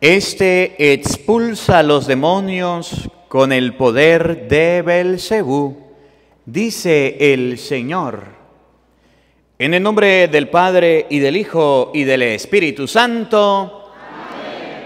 Este expulsa a los demonios con el poder de Belcebú, dice el Señor. En el nombre del Padre y del Hijo y del Espíritu Santo.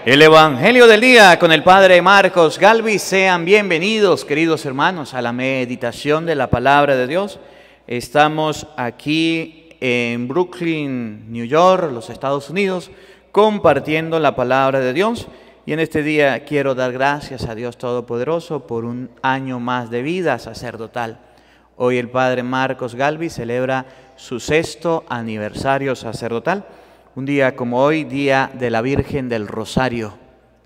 El Evangelio del día con el Padre Marcos Galvi. Sean bienvenidos, queridos hermanos, a la meditación de la palabra de Dios. Estamos aquí en Brooklyn, New York, los Estados Unidos compartiendo la palabra de Dios. Y en este día quiero dar gracias a Dios Todopoderoso por un año más de vida sacerdotal. Hoy el Padre Marcos Galvi celebra su sexto aniversario sacerdotal. Un día como hoy, Día de la Virgen del Rosario.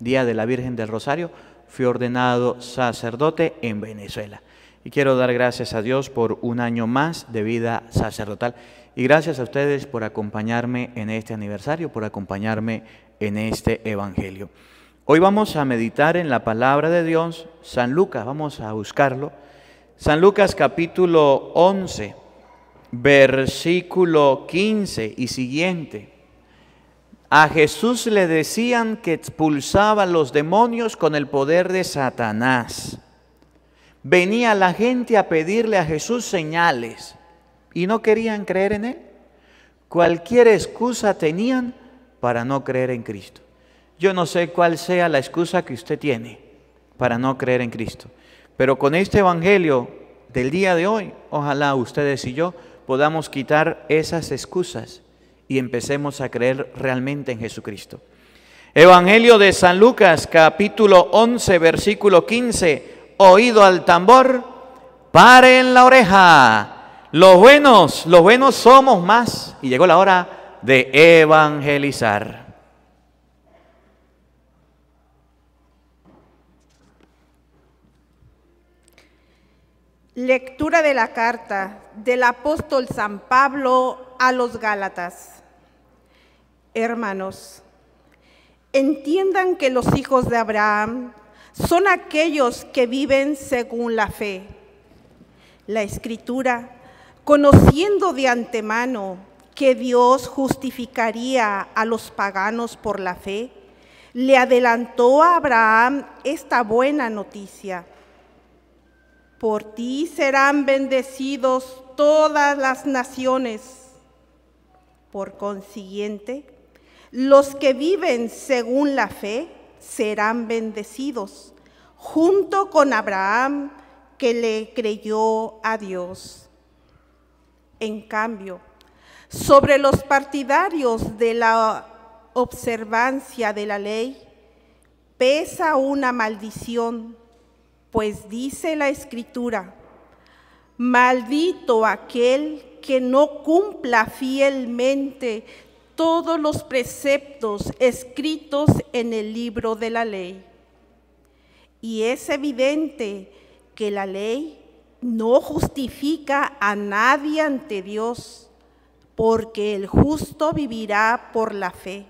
Día de la Virgen del Rosario, fui ordenado sacerdote en Venezuela. Y quiero dar gracias a Dios por un año más de vida sacerdotal. Y gracias a ustedes por acompañarme en este aniversario, por acompañarme en este Evangelio. Hoy vamos a meditar en la palabra de Dios, San Lucas, vamos a buscarlo. San Lucas capítulo 11, versículo 15 y siguiente. A Jesús le decían que expulsaba los demonios con el poder de Satanás. Venía la gente a pedirle a Jesús señales y no querían creer en Él. Cualquier excusa tenían para no creer en Cristo. Yo no sé cuál sea la excusa que usted tiene para no creer en Cristo, pero con este Evangelio del día de hoy, ojalá ustedes y yo podamos quitar esas excusas y empecemos a creer realmente en Jesucristo. Evangelio de San Lucas, capítulo 11, versículo 15, oído al tambor, paren la oreja los buenos, los buenos somos más. Y llegó la hora de evangelizar. Lectura de la carta del apóstol San Pablo a los Gálatas. Hermanos, entiendan que los hijos de Abraham son aquellos que viven según la fe. La escritura conociendo de antemano que Dios justificaría a los paganos por la fe, le adelantó a Abraham esta buena noticia. Por ti serán bendecidos todas las naciones. Por consiguiente, los que viven según la fe serán bendecidos, junto con Abraham que le creyó a Dios en cambio, sobre los partidarios de la observancia de la ley pesa una maldición, pues dice la escritura, maldito aquel que no cumpla fielmente todos los preceptos escritos en el libro de la ley. Y es evidente que la ley no justifica a nadie ante Dios, porque el justo vivirá por la fe.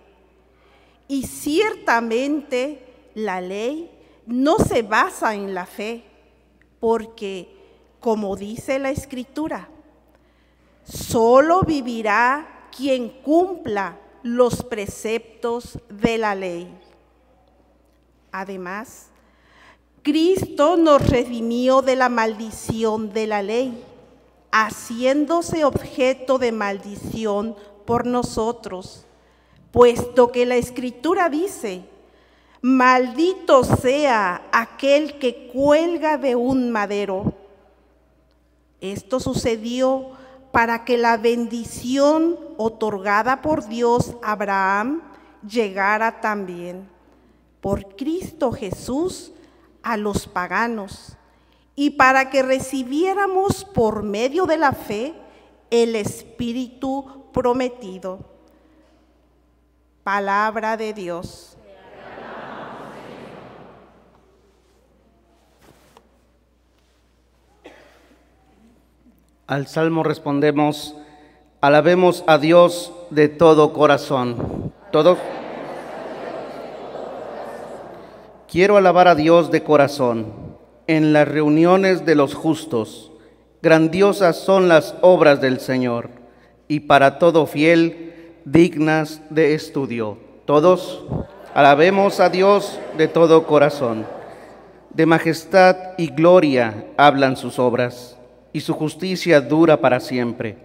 Y ciertamente la ley no se basa en la fe, porque, como dice la Escritura, solo vivirá quien cumpla los preceptos de la ley. Además, Cristo nos redimió de la maldición de la ley, haciéndose objeto de maldición por nosotros, puesto que la Escritura dice, maldito sea aquel que cuelga de un madero. Esto sucedió para que la bendición otorgada por Dios a Abraham llegara también. Por Cristo Jesús, a los paganos y para que recibiéramos por medio de la fe el Espíritu prometido. Palabra de Dios. Al salmo respondemos, alabemos a Dios de todo corazón. Todos. Quiero alabar a Dios de corazón en las reuniones de los justos. Grandiosas son las obras del Señor y para todo fiel dignas de estudio. Todos alabemos a Dios de todo corazón. De majestad y gloria hablan sus obras y su justicia dura para siempre.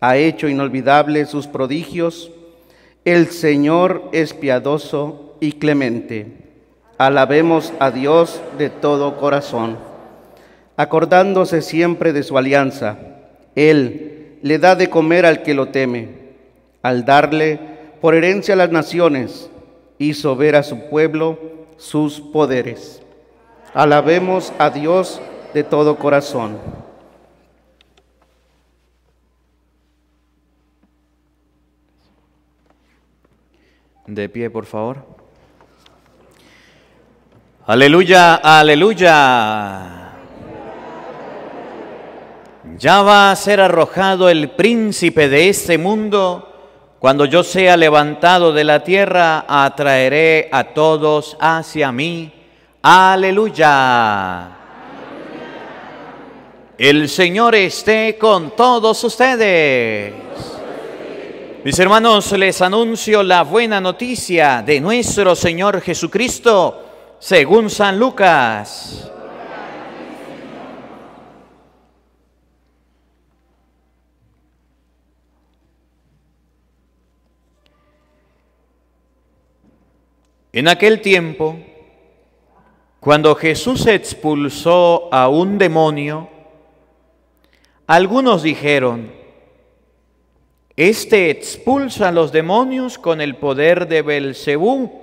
Ha hecho inolvidables sus prodigios. El Señor es piadoso y clemente Alabemos a Dios de todo corazón, acordándose siempre de su alianza. Él le da de comer al que lo teme, al darle por herencia a las naciones, y ver a su pueblo sus poderes. Alabemos a Dios de todo corazón. De pie, por favor. Aleluya, aleluya. Ya va a ser arrojado el príncipe de este mundo. Cuando yo sea levantado de la tierra, atraeré a todos hacia mí. Aleluya. El Señor esté con todos ustedes. Mis hermanos, les anuncio la buena noticia de nuestro Señor Jesucristo según San Lucas. En aquel tiempo, cuando Jesús expulsó a un demonio, algunos dijeron, este expulsa a los demonios con el poder de Belzebú,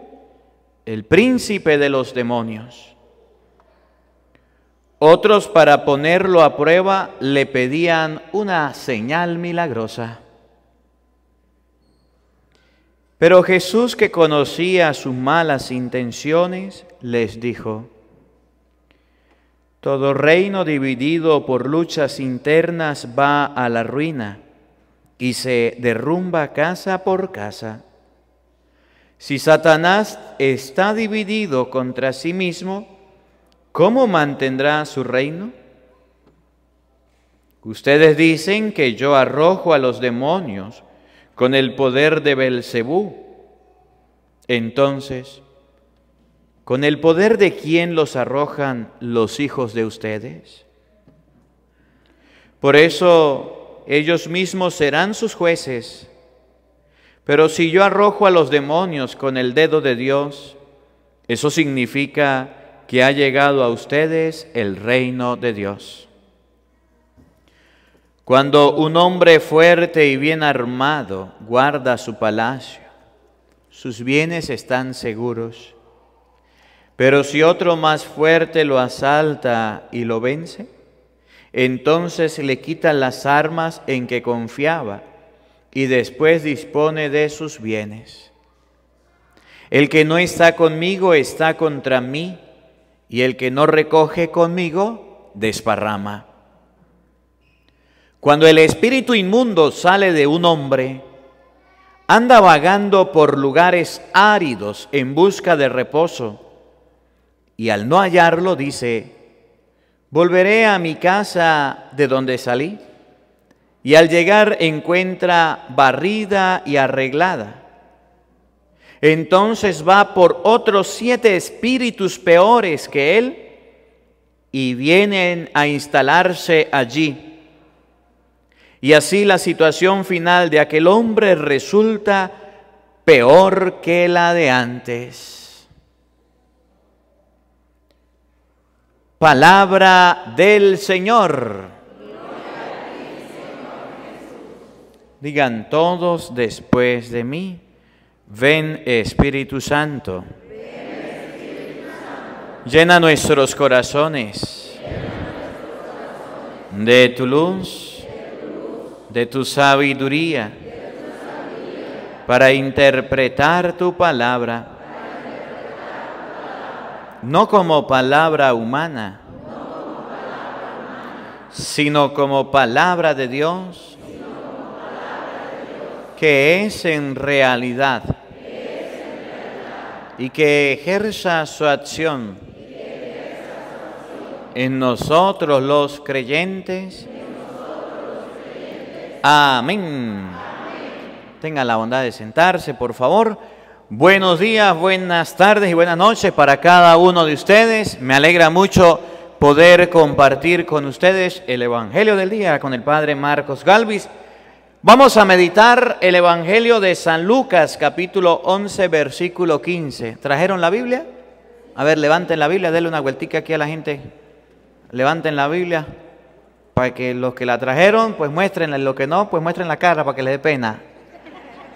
el príncipe de los demonios. Otros para ponerlo a prueba le pedían una señal milagrosa. Pero Jesús, que conocía sus malas intenciones, les dijo, todo reino dividido por luchas internas va a la ruina y se derrumba casa por casa. Si Satanás está dividido contra sí mismo, ¿cómo mantendrá su reino? Ustedes dicen que yo arrojo a los demonios con el poder de Belcebú. Entonces, ¿con el poder de quién los arrojan los hijos de ustedes? Por eso ellos mismos serán sus jueces pero si yo arrojo a los demonios con el dedo de Dios, eso significa que ha llegado a ustedes el reino de Dios. Cuando un hombre fuerte y bien armado guarda su palacio, sus bienes están seguros. Pero si otro más fuerte lo asalta y lo vence, entonces le quita las armas en que confiaba y después dispone de sus bienes. El que no está conmigo está contra mí, y el que no recoge conmigo desparrama. Cuando el espíritu inmundo sale de un hombre, anda vagando por lugares áridos en busca de reposo, y al no hallarlo dice, volveré a mi casa de donde salí y al llegar encuentra barrida y arreglada. Entonces va por otros siete espíritus peores que él y vienen a instalarse allí. Y así la situación final de aquel hombre resulta peor que la de antes. Palabra del Señor. Digan todos después de mí, ven Espíritu Santo. Llena nuestros corazones, De, tu luz, de tu sabiduría, Para, interpretar tu palabra, no como palabra humana sino como palabra de Dios que es en realidad y que ejerza su acción en nosotros los creyentes. Amén. tenga la bondad de sentarse, por favor. Buenos días, buenas tardes y buenas noches para cada uno de ustedes. Me alegra mucho poder compartir con ustedes el Evangelio del Día con el Padre Marcos Galvis. Vamos a meditar el Evangelio de San Lucas, capítulo 11, versículo 15. ¿Trajeron la Biblia? A ver, levanten la Biblia, denle una vueltica aquí a la gente. Levanten la Biblia para que los que la trajeron, pues muestren, los que no, pues muestren la cara para que les dé pena.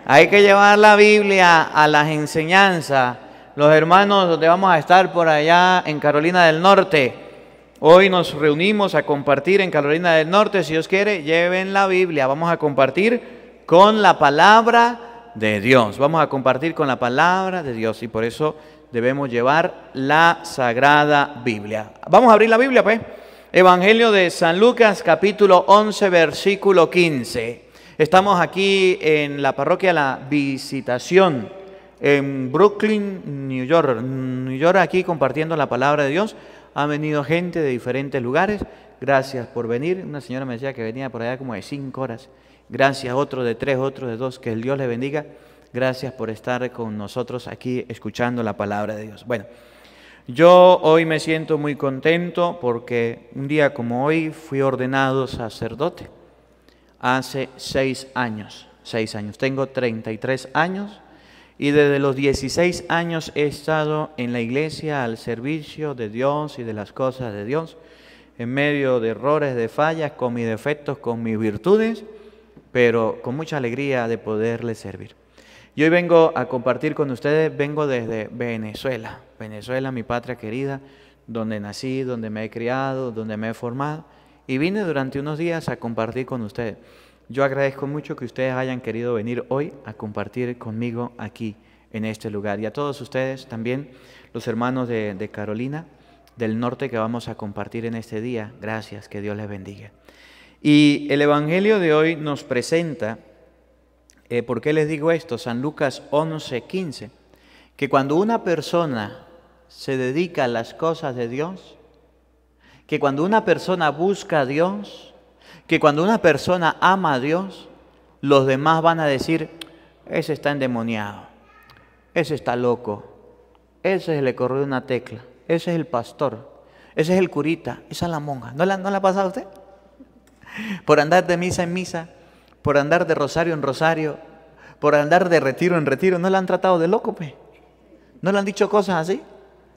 Hay que llevar la Biblia a las enseñanzas. Los hermanos donde vamos a estar por allá en Carolina del Norte Hoy nos reunimos a compartir en Carolina del Norte. Si Dios quiere, lleven la Biblia. Vamos a compartir con la palabra de Dios. Vamos a compartir con la palabra de Dios. Y por eso debemos llevar la Sagrada Biblia. Vamos a abrir la Biblia, pues. Evangelio de San Lucas, capítulo 11, versículo 15. Estamos aquí en la parroquia La Visitación, en Brooklyn, New York. New York, aquí compartiendo la palabra de Dios han venido gente de diferentes lugares. Gracias por venir. Una señora me decía que venía por allá como de cinco horas. Gracias, otro de tres, otro de dos. Que el Dios le bendiga. Gracias por estar con nosotros aquí escuchando la palabra de Dios. Bueno, yo hoy me siento muy contento porque un día como hoy fui ordenado sacerdote hace seis años. Seis años. Tengo 33 años y desde los 16 años he estado en la iglesia al servicio de Dios y de las cosas de Dios, en medio de errores, de fallas, con mis defectos, con mis virtudes, pero con mucha alegría de poderle servir. Y hoy vengo a compartir con ustedes, vengo desde Venezuela, Venezuela, mi patria querida, donde nací, donde me he criado, donde me he formado, y vine durante unos días a compartir con ustedes. Yo agradezco mucho que ustedes hayan querido venir hoy a compartir conmigo aquí en este lugar. Y a todos ustedes también, los hermanos de, Carolina del Norte que vamos a compartir en este día. Gracias, que Dios les bendiga. Y el Evangelio de hoy nos presenta, eh, ¿por qué les digo esto? San Lucas 11, 15, que cuando una persona se dedica a las cosas de Dios, que cuando una persona busca a Dios, que cuando una persona ama a Dios, los demás van a decir, ese está endemoniado, ese está loco, ese se le corrió una tecla, ese es el pastor, ese es el curita, esa es la monja. ¿No la, no ha pasado usted? Por andar de misa en misa, por andar de rosario en rosario, por andar de retiro en retiro, ¿no le han tratado de loco, ¿No le han dicho cosas así?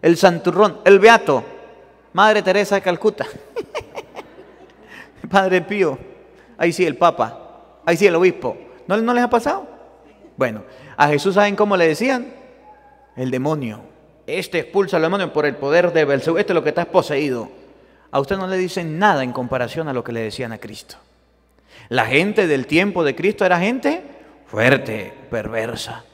El santurrón, el beato, Madre Teresa de Calcuta. Padre Pío, ahí sí el Papa, ahí sí el Obispo. ¿No, les ha pasado? Bueno, a Jesús saben cómo le decían, el demonio. Este expulsa al demonio por el poder de Belzebú. Este es lo que está poseído. A usted no le dicen nada en comparación a lo que le decían a Cristo. La gente del tiempo de Cristo era gente fuerte, perversa.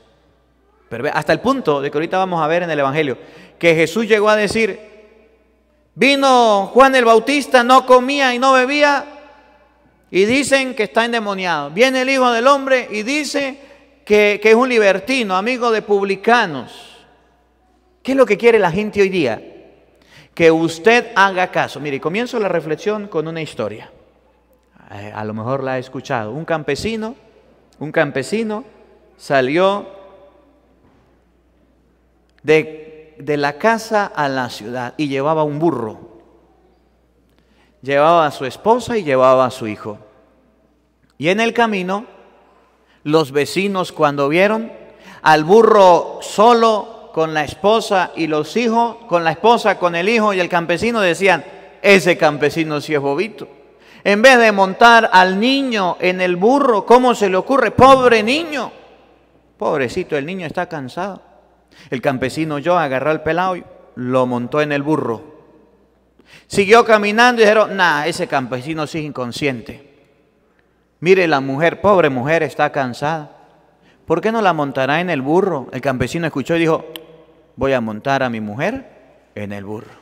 Hasta el punto de que ahorita vamos a ver en el Evangelio que Jesús llegó a decir, Vino Juan el Bautista, no comía y no bebía, y dicen que está endemoniado. Viene el Hijo del Hombre y dice que, es un libertino, amigo de publicanos. ¿Qué es lo que quiere la gente hoy día? Que usted haga caso. Mire, comienzo la reflexión con una historia. Eh, a lo mejor la ha escuchado. Un campesino, un campesino salió de de la casa a la ciudad y llevaba un burro. Llevaba a su esposa y llevaba a su hijo. Y en el camino, los vecinos cuando vieron al burro solo con la esposa y los hijos, con la esposa, con el hijo y el campesino, decían, ese campesino si es bobito. En vez de montar al niño en el burro, ¿cómo se le ocurre? Pobre niño. Pobrecito, el niño está cansado. El campesino yo agarró al pelado, lo montó en el burro. Siguió caminando y dijeron, nada, ese campesino sí es inconsciente. Mire, la mujer, pobre mujer, está cansada. ¿Por qué no la montará en el burro? El campesino escuchó y dijo, voy a montar a mi mujer en el burro.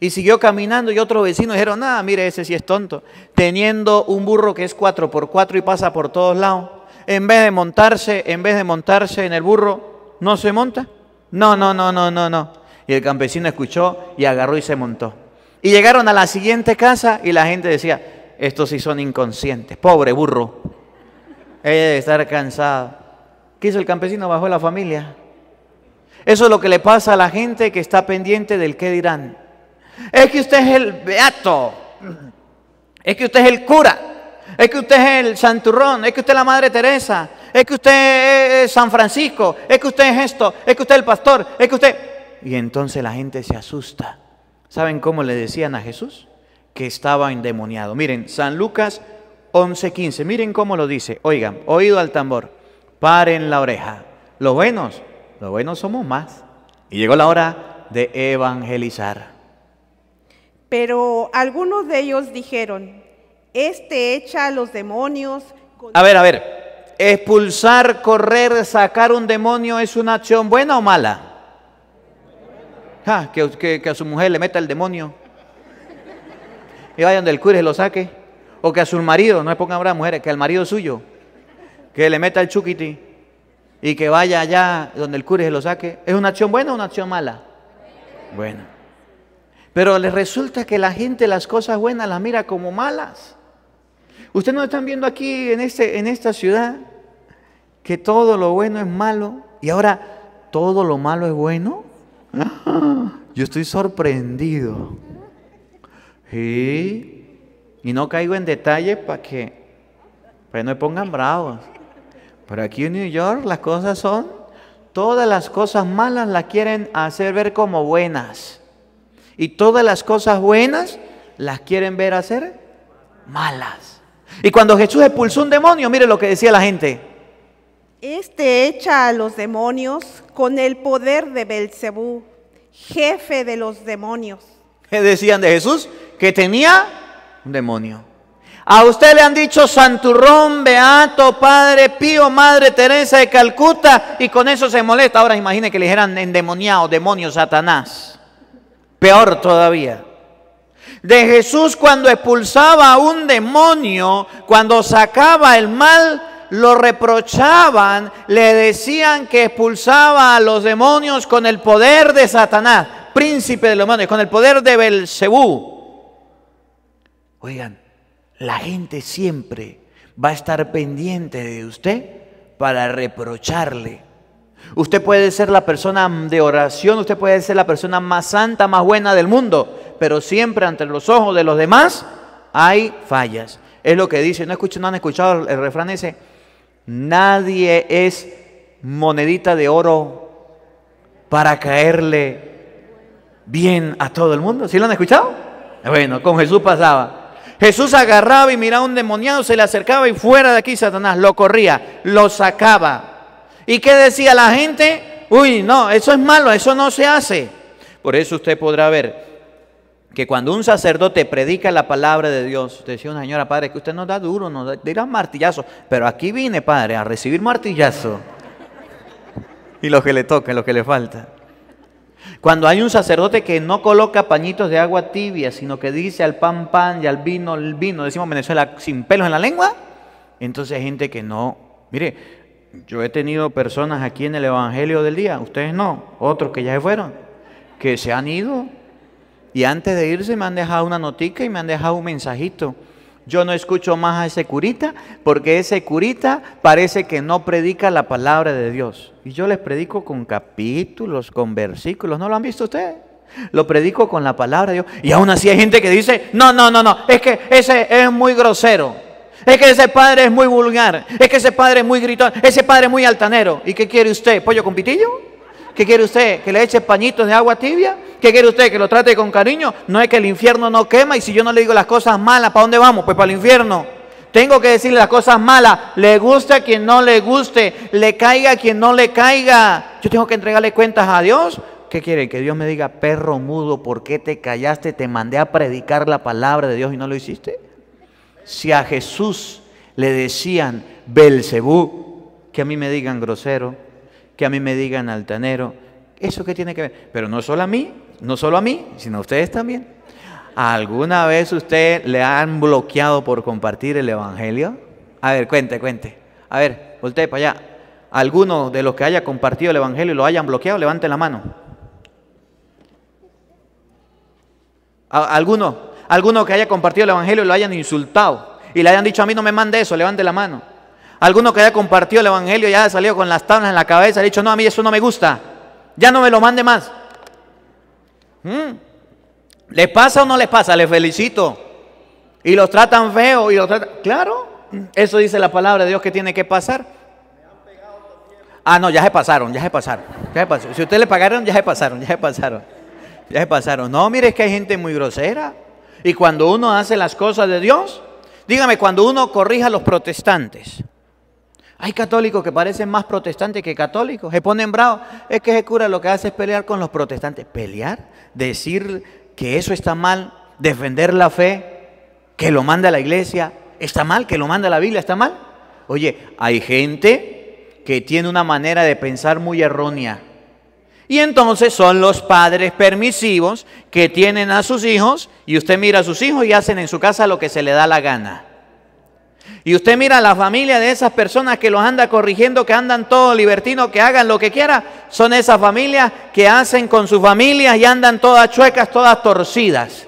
Y siguió caminando y otro vecino dijeron, nada, mire, ese sí es tonto. Teniendo un burro que es 4x4 y pasa por todos lados, en vez de montarse, en vez de montarse en el burro, no se monta. No, no, no, no, no, no. Y el campesino escuchó y agarró y se montó. Y llegaron a la siguiente casa y la gente decía, estos sí son inconscientes, pobre burro. Ella debe estar cansada. ¿Qué hizo el campesino? Bajó la familia. Eso es lo que le pasa a la gente que está pendiente del qué dirán. Es que usted es el beato. Es que usted es el cura. Es que usted es el santurrón. Es que usted es la madre Teresa es que usted es San Francisco, es que usted es esto, es que usted es el pastor, es que usted... Y entonces la gente se asusta. ¿Saben cómo le decían a Jesús? Que estaba endemoniado. Miren, San Lucas 11:15, miren cómo lo dice. Oigan, oído al tambor, paren la oreja. Los buenos, los buenos somos más. Y llegó la hora de evangelizar. Pero algunos de ellos dijeron, este echa a los demonios. A ver, a ver, expulsar, correr, sacar un demonio es una acción buena o mala. Ah, que, a su mujer le meta el demonio. Y vaya donde el cura se lo saque. O que a su marido, no le pongan brava mujeres, que al marido suyo, que le meta el chukiti... y que vaya allá donde el cura se lo saque. ¿Es una acción buena o una acción mala? Buena. Pero les resulta que la gente las cosas buenas las mira como malas. Ustedes no están viendo aquí en, este, en esta ciudad que todo lo bueno es malo y ahora todo lo malo es bueno. Ah, yo estoy sorprendido. Y no caigo en detalles para que no me pongan bravos. Pero aquí en New York las cosas son, todas las cosas malas las quieren hacer ver como buenas. Y todas las cosas buenas las quieren ver hacer malas. Y cuando Jesús expulsó un demonio, mire lo que decía la gente. Este echa a los demonios con el poder de Belcebú, jefe de los demonios. ¿Qué decían de Jesús? Que tenía un demonio. A usted le han dicho santurrón, beato, padre pío, madre Teresa de Calcuta, y con eso se molesta. Ahora imagine que le dijeran endemoniado, demonio, Satanás. Peor todavía de Jesús cuando expulsaba a un demonio, cuando sacaba el mal, lo reprochaban, le decían que expulsaba a los demonios con el poder de Satanás, príncipe de los demonios, con el poder de Belcebú. Oigan, la gente siempre va a estar pendiente de usted para reprocharle. Usted puede ser la persona de oración, usted puede ser la persona más santa, más buena del mundo, pero siempre ante los ojos de los demás hay fallas. Es lo que dice, no, no han escuchado el refrán ese, Nadie es monedita de oro para caerle bien a todo el mundo. ¿Sí lo han escuchado? Bueno, con Jesús pasaba. Jesús agarraba y miraba a un demoniado, se le acercaba y fuera de aquí Satanás lo corría, lo sacaba. ¿Y qué decía la gente? Uy, no, eso es malo, eso no se hace. Por eso usted podrá ver que cuando un sacerdote predica la palabra de Dios, decía una oh, señora, padre, que usted nos da duro, nos da, dirá martillazo, pero aquí vine, padre, a recibir martillazo. Y lo que le toca, lo que le falta. Cuando hay un sacerdote que no coloca pañitos de agua tibia, sino que dice al pan pan y al vino el vino, decimos Venezuela, sin pelos en la lengua, entonces hay gente que no. Mire, yo he tenido personas aquí en el Evangelio del Día, ustedes no, otros que ya se fueron, que se han ido y antes de irse me han dejado una notica y me han dejado un mensajito. Yo no escucho más a ese curita porque ese curita parece que no predica la palabra de Dios. Y yo les predico con capítulos, con versículos. ¿No lo han visto ustedes? Lo predico con la palabra de Dios. Y aún así hay gente que dice, no, no, no, no, es que ese es muy grosero. Es que ese padre es muy vulgar. Es que ese padre es muy gritón. Ese padre es muy altanero. ¿Y qué quiere usted? ¿Pollo con pitillo? ¿Qué quiere usted? ¿Que le eche pañitos de agua tibia? ¿Qué quiere usted? ¿Que lo trate con cariño? No es que el infierno no quema y si yo no le digo las cosas malas, ¿para dónde vamos? Pues para el infierno. Tengo que decirle las cosas malas. Le guste a quien no le guste. Le caiga a quien no le caiga. Yo tengo que entregarle cuentas a Dios. ¿Qué quiere? Que Dios me diga, perro mudo, ¿por qué te callaste? Te mandé a predicar la palabra de Dios y no lo hiciste. Si a Jesús le decían Belcebú, que a mí me digan grosero que a mí me digan altanero. ¿Eso qué tiene que ver? Pero no solo a mí, no solo a mí, sino a ustedes también. ¿Alguna vez usted le han bloqueado por compartir el Evangelio? A ver, cuente, cuente. A ver, voltee para allá. ¿Alguno de los que haya compartido el Evangelio y lo hayan bloqueado? Levante la mano. ¿Alguno? ¿Alguno que haya compartido el Evangelio y lo hayan insultado? Y le hayan dicho, a mí no me mande eso, levante la mano. Alguno que haya compartido el Evangelio ya ha salido con las tablas en la cabeza, ha dicho, no, a mí eso no me gusta, ya no me lo mande más. ¿Mm? ¿Les pasa o no les pasa? Les felicito. Y los tratan feo, y los tratan... Claro, eso dice la palabra de Dios que tiene que pasar. Ah, no, ya se pasaron, ya se pasaron. Ya se pasaron. Si ustedes le pagaron, ya se pasaron, ya se pasaron. Ya se pasaron. No, mire, es que hay gente muy grosera. Y cuando uno hace las cosas de Dios, dígame, cuando uno corrija a los protestantes, hay católicos que parecen más protestantes que católicos, se ponen bravos. Es que ese cura lo que hace es pelear con los protestantes. ¿Pelear? ¿Decir que eso está mal? ¿Defender la fe? ¿Que lo manda la iglesia? ¿Está mal? ¿Que lo manda la Biblia? ¿Está mal? Oye, hay gente que tiene una manera de pensar muy errónea. Y entonces son los padres permisivos que tienen a sus hijos y usted mira a sus hijos y hacen en su casa lo que se le da la gana. Y usted mira la familia de esas personas que los anda corrigiendo, que andan todo libertino, que hagan lo que quiera, Son esas familias que hacen con sus familias y andan todas chuecas, todas torcidas,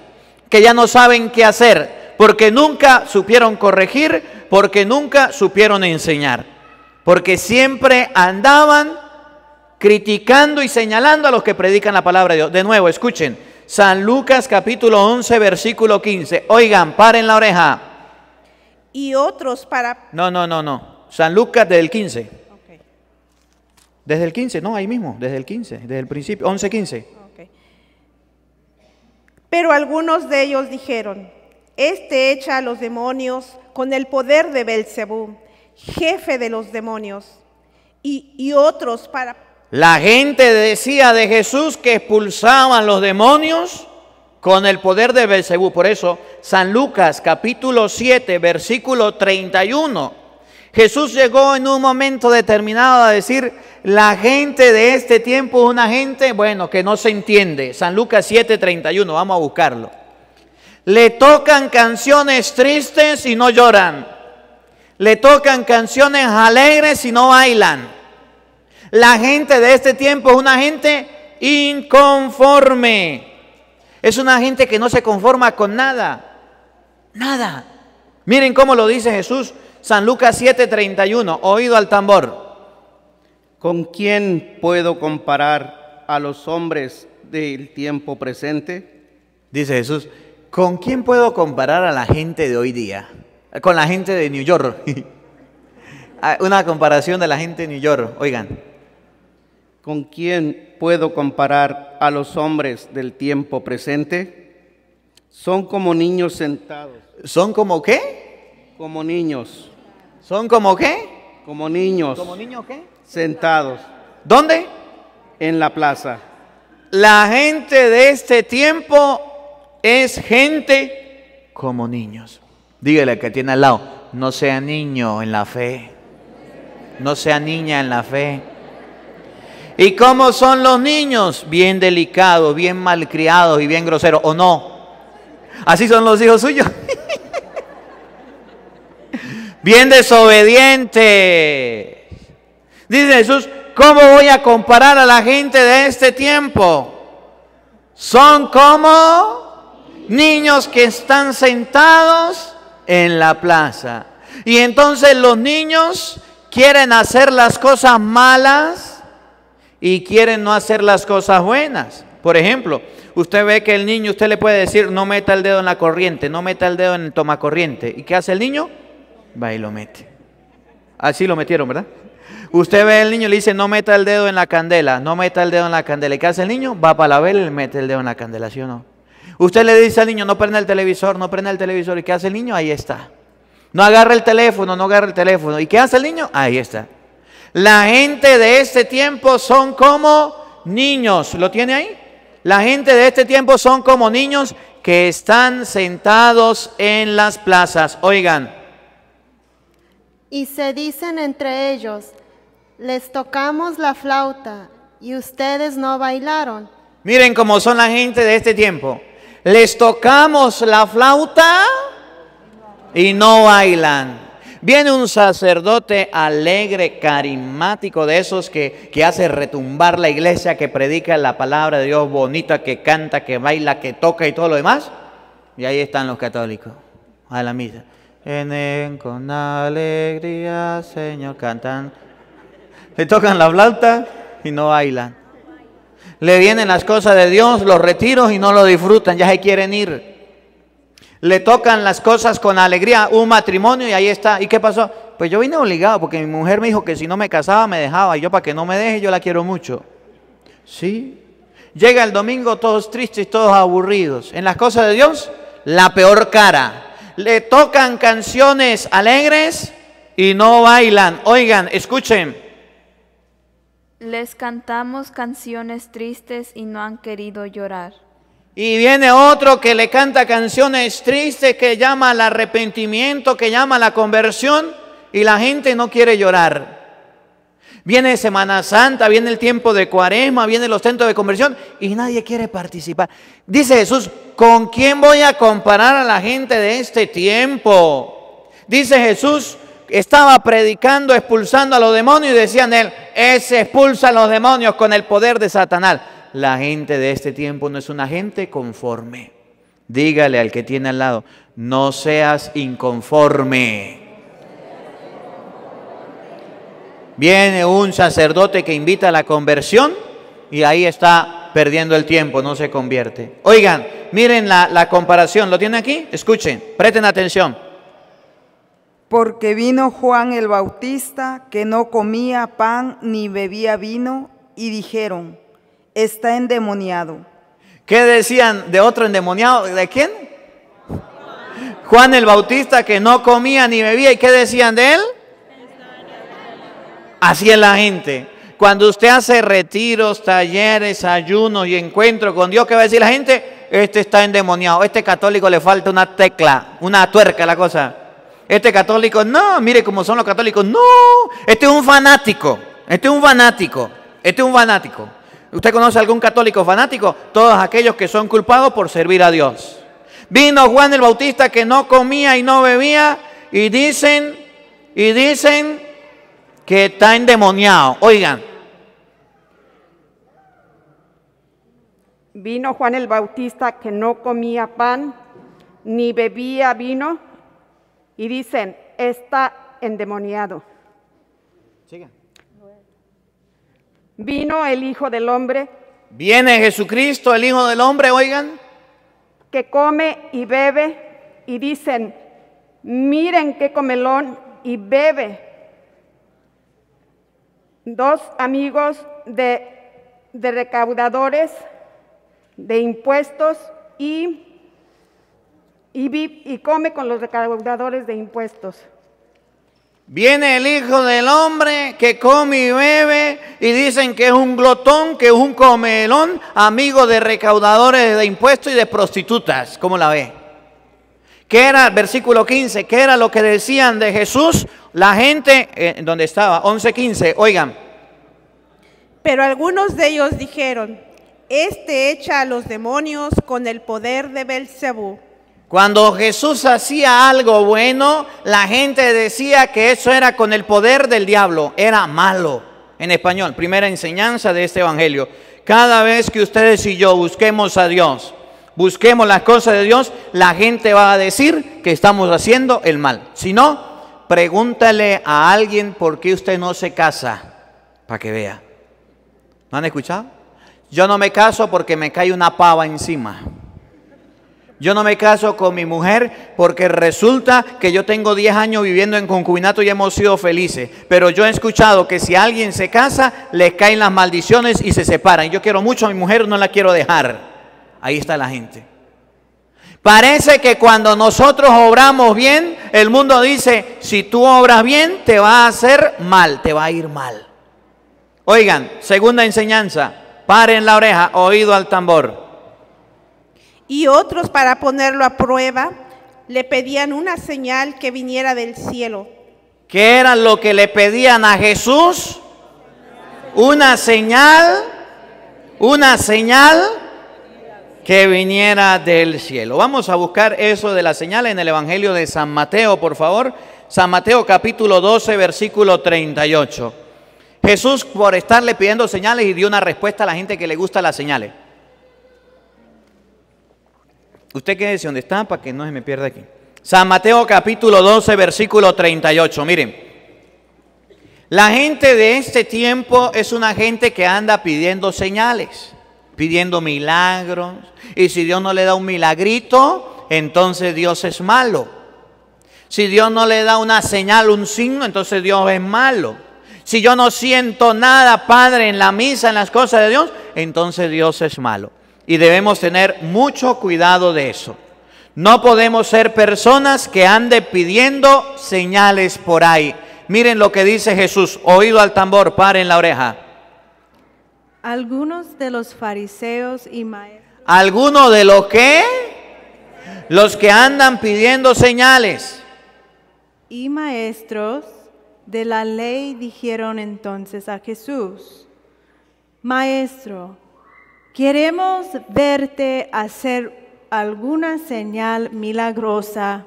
que ya no saben qué hacer, porque nunca supieron corregir, porque nunca supieron enseñar, porque siempre andaban criticando y señalando a los que predican la palabra de Dios. De nuevo, escuchen, San Lucas capítulo 11, versículo 15. Oigan, paren la oreja y otros para... No, no, no, no. San Lucas del 15. Desde el 15, no, ahí mismo, desde el 15, desde el principio, 11, 15. Pero algunos de ellos dijeron, este echa a los demonios con el poder de Belcebú, jefe de los demonios, y, y otros para... La gente decía de Jesús que expulsaban los demonios con el poder de Belcebú. Por eso, San Lucas capítulo 7, versículo 31. Jesús llegó en un momento determinado a decir, la gente de este tiempo es una gente, bueno, que no se entiende. San Lucas 7, 31, vamos a buscarlo. Le tocan canciones tristes y no lloran. Le tocan canciones alegres y no bailan. La gente de este tiempo es una gente inconforme. Es una gente que no se conforma con nada. Nada. Miren cómo lo dice Jesús, San Lucas 7:31, oído al tambor. ¿Con quién puedo comparar a los hombres del tiempo presente? Dice Jesús, ¿con quién puedo comparar a la gente de hoy día? Con la gente de New York. Ah, una comparación de la gente de New York, oigan. ¿Con quién puedo comparar a los hombres del tiempo presente? Son como niños sentados. ¿Son como qué? Como niños. ¿Son como qué? Como niños. ¿Como niños qué? Sentados. ¿Dónde? En la plaza. La gente de este tiempo es gente como niños. Dígale que tiene al lado, no sea niño en la fe. No sea niña en la fe. ¿Y cómo son los niños? Bien delicados, bien malcriados y bien groseros, ¿o no? Así son los hijos suyos. bien desobedientes. Dice Jesús, ¿cómo voy a comparar a la gente de este tiempo? Son como niños que están sentados en la plaza. Y entonces los niños quieren hacer las cosas malas y quieren no hacer las cosas buenas. Por ejemplo, usted ve que el niño, usted le puede decir, no meta el dedo en la corriente, no meta el dedo en el tomacorriente. ¿Y qué hace el niño? Va y lo mete. Así lo metieron, ¿verdad? Usted ve al niño y le dice, no meta el dedo en la candela, no meta el dedo en la candela. ¿Y qué hace el niño? Va para la vela y le mete el dedo en la candela, ¿sí o no? Usted le dice al niño, no prenda el televisor, no prenda el televisor. ¿Y qué hace el niño? Ahí está. No agarra el teléfono, no agarra el teléfono. ¿Y qué hace el niño? Ahí está. La gente de este tiempo son como niños. ¿Lo tiene ahí? La gente de este tiempo son como niños que están sentados en las plazas. Oigan. Y se dicen entre ellos, les tocamos la flauta y ustedes no bailaron. Miren cómo son la gente de este tiempo. Les tocamos la flauta y no bailan. Viene un sacerdote alegre, carismático, de esos que, que, hace retumbar la iglesia, que predica la palabra de Dios bonita, que canta, que baila, que toca y todo lo demás. Y ahí están los católicos a la misa. En con alegría, Señor, cantan. Le tocan la flauta y no bailan. Le vienen las cosas de Dios, los retiros y no lo disfrutan, ya se quieren ir le tocan las cosas con alegría, un matrimonio y ahí está. ¿Y qué pasó? Pues yo vine obligado porque mi mujer me dijo que si no me casaba me dejaba y yo para que no me deje yo la quiero mucho. Sí. Llega el domingo todos tristes, todos aburridos. En las cosas de Dios, la peor cara. Le tocan canciones alegres y no bailan. Oigan, escuchen. Les cantamos canciones tristes y no han querido llorar. Y viene otro que le canta canciones tristes, que llama al arrepentimiento, que llama a la conversión, y la gente no quiere llorar. Viene Semana Santa, viene el tiempo de cuaresma, viene los centros de conversión, y nadie quiere participar. Dice Jesús, ¿con quién voy a comparar a la gente de este tiempo? Dice Jesús, estaba predicando, expulsando a los demonios, y decían él, ese expulsa a los demonios con el poder de Satanás la gente de este tiempo no es una gente conforme. Dígale al que tiene al lado, no seas inconforme. Viene un sacerdote que invita a la conversión y ahí está perdiendo el tiempo, no se convierte. Oigan, miren la, comparación, ¿lo tienen aquí? Escuchen, presten atención. Porque vino Juan el Bautista que no comía pan ni bebía vino y dijeron, está endemoniado. ¿Qué decían de otro endemoniado? ¿De quién? Juan el Bautista que no comía ni bebía. ¿Y qué decían de él? Así es la gente. Cuando usted hace retiros, talleres, ayunos y encuentros con Dios, ¿qué va a decir la gente? Este está endemoniado. Este católico le falta una tecla, una tuerca la cosa. Este católico, no, mire cómo son los católicos. No, este es un fanático. Este es un fanático. Este es un fanático. ¿Usted conoce algún católico fanático? Todos aquellos que son culpados por servir a Dios. Vino Juan el Bautista que no comía y no bebía y dicen, y dicen que está endemoniado. Oigan. Vino Juan el Bautista que no comía pan ni bebía vino y dicen, está endemoniado. Vino el Hijo del Hombre. Viene Jesucristo, el Hijo del Hombre, oigan. Que come y bebe y dicen, miren qué comelón y bebe. Dos amigos de, recaudadores de impuestos y, y come con los recaudadores de impuestos. Viene el Hijo del Hombre que come y bebe y dicen que es un glotón, que es un comelón, amigo de recaudadores de impuestos y de prostitutas. ¿Cómo la ve? ¿Qué era, versículo 15, qué era lo que decían de Jesús? La gente, en eh, donde estaba, 11.15, oigan. Pero algunos de ellos dijeron, este echa a los demonios con el poder de Belcebú cuando Jesús hacía algo bueno, la gente decía que eso era con el poder del diablo, era malo. En español, primera enseñanza de este Evangelio. Cada vez que ustedes y yo busquemos a Dios, busquemos las cosas de Dios, la gente va a decir que estamos haciendo el mal. Si no, pregúntale a alguien por qué usted no se casa, para que vea. ¿No han escuchado? Yo no me caso porque me cae una pava encima. Yo no me caso con mi mujer porque resulta que yo tengo 10 años viviendo en concubinato y hemos sido felices. Pero yo he escuchado que si alguien se casa, les caen las maldiciones y se separan. Yo quiero mucho a mi mujer, no la quiero dejar. Ahí está la gente. Parece que cuando nosotros obramos bien, el mundo dice, si tú obras bien, te va a hacer mal, te va a ir mal. Oigan, segunda enseñanza, paren la oreja, oído al tambor y otros para ponerlo a prueba le pedían una señal que viniera del cielo. ¿Qué era lo que le pedían a Jesús? Una señal, una señal que viniera del cielo. Vamos a buscar eso de la señal en el Evangelio de San Mateo, por favor. San Mateo capítulo 12, versículo 38. Jesús por estarle pidiendo señales y dio una respuesta a la gente que le gusta las señales. Usted quédese ¿Dónde está para que no se me pierda aquí. San Mateo capítulo 12, versículo 38. Miren, la gente de este tiempo es una gente que anda pidiendo señales, pidiendo milagros. Y si Dios no le da un milagrito, entonces Dios es malo. Si Dios no le da una señal, un signo, entonces Dios es malo. Si yo no siento nada, Padre, en la misa, en las cosas de Dios, entonces Dios es malo. Y debemos tener mucho cuidado de eso. No podemos ser personas que anden pidiendo señales por ahí. Miren lo que dice Jesús, oído al tambor, paren la oreja. Algunos de los fariseos y maestros. ¿Alguno de los qué? Los que andan pidiendo señales. Y maestros de la ley dijeron entonces a Jesús, Maestro, Queremos verte hacer alguna señal milagrosa.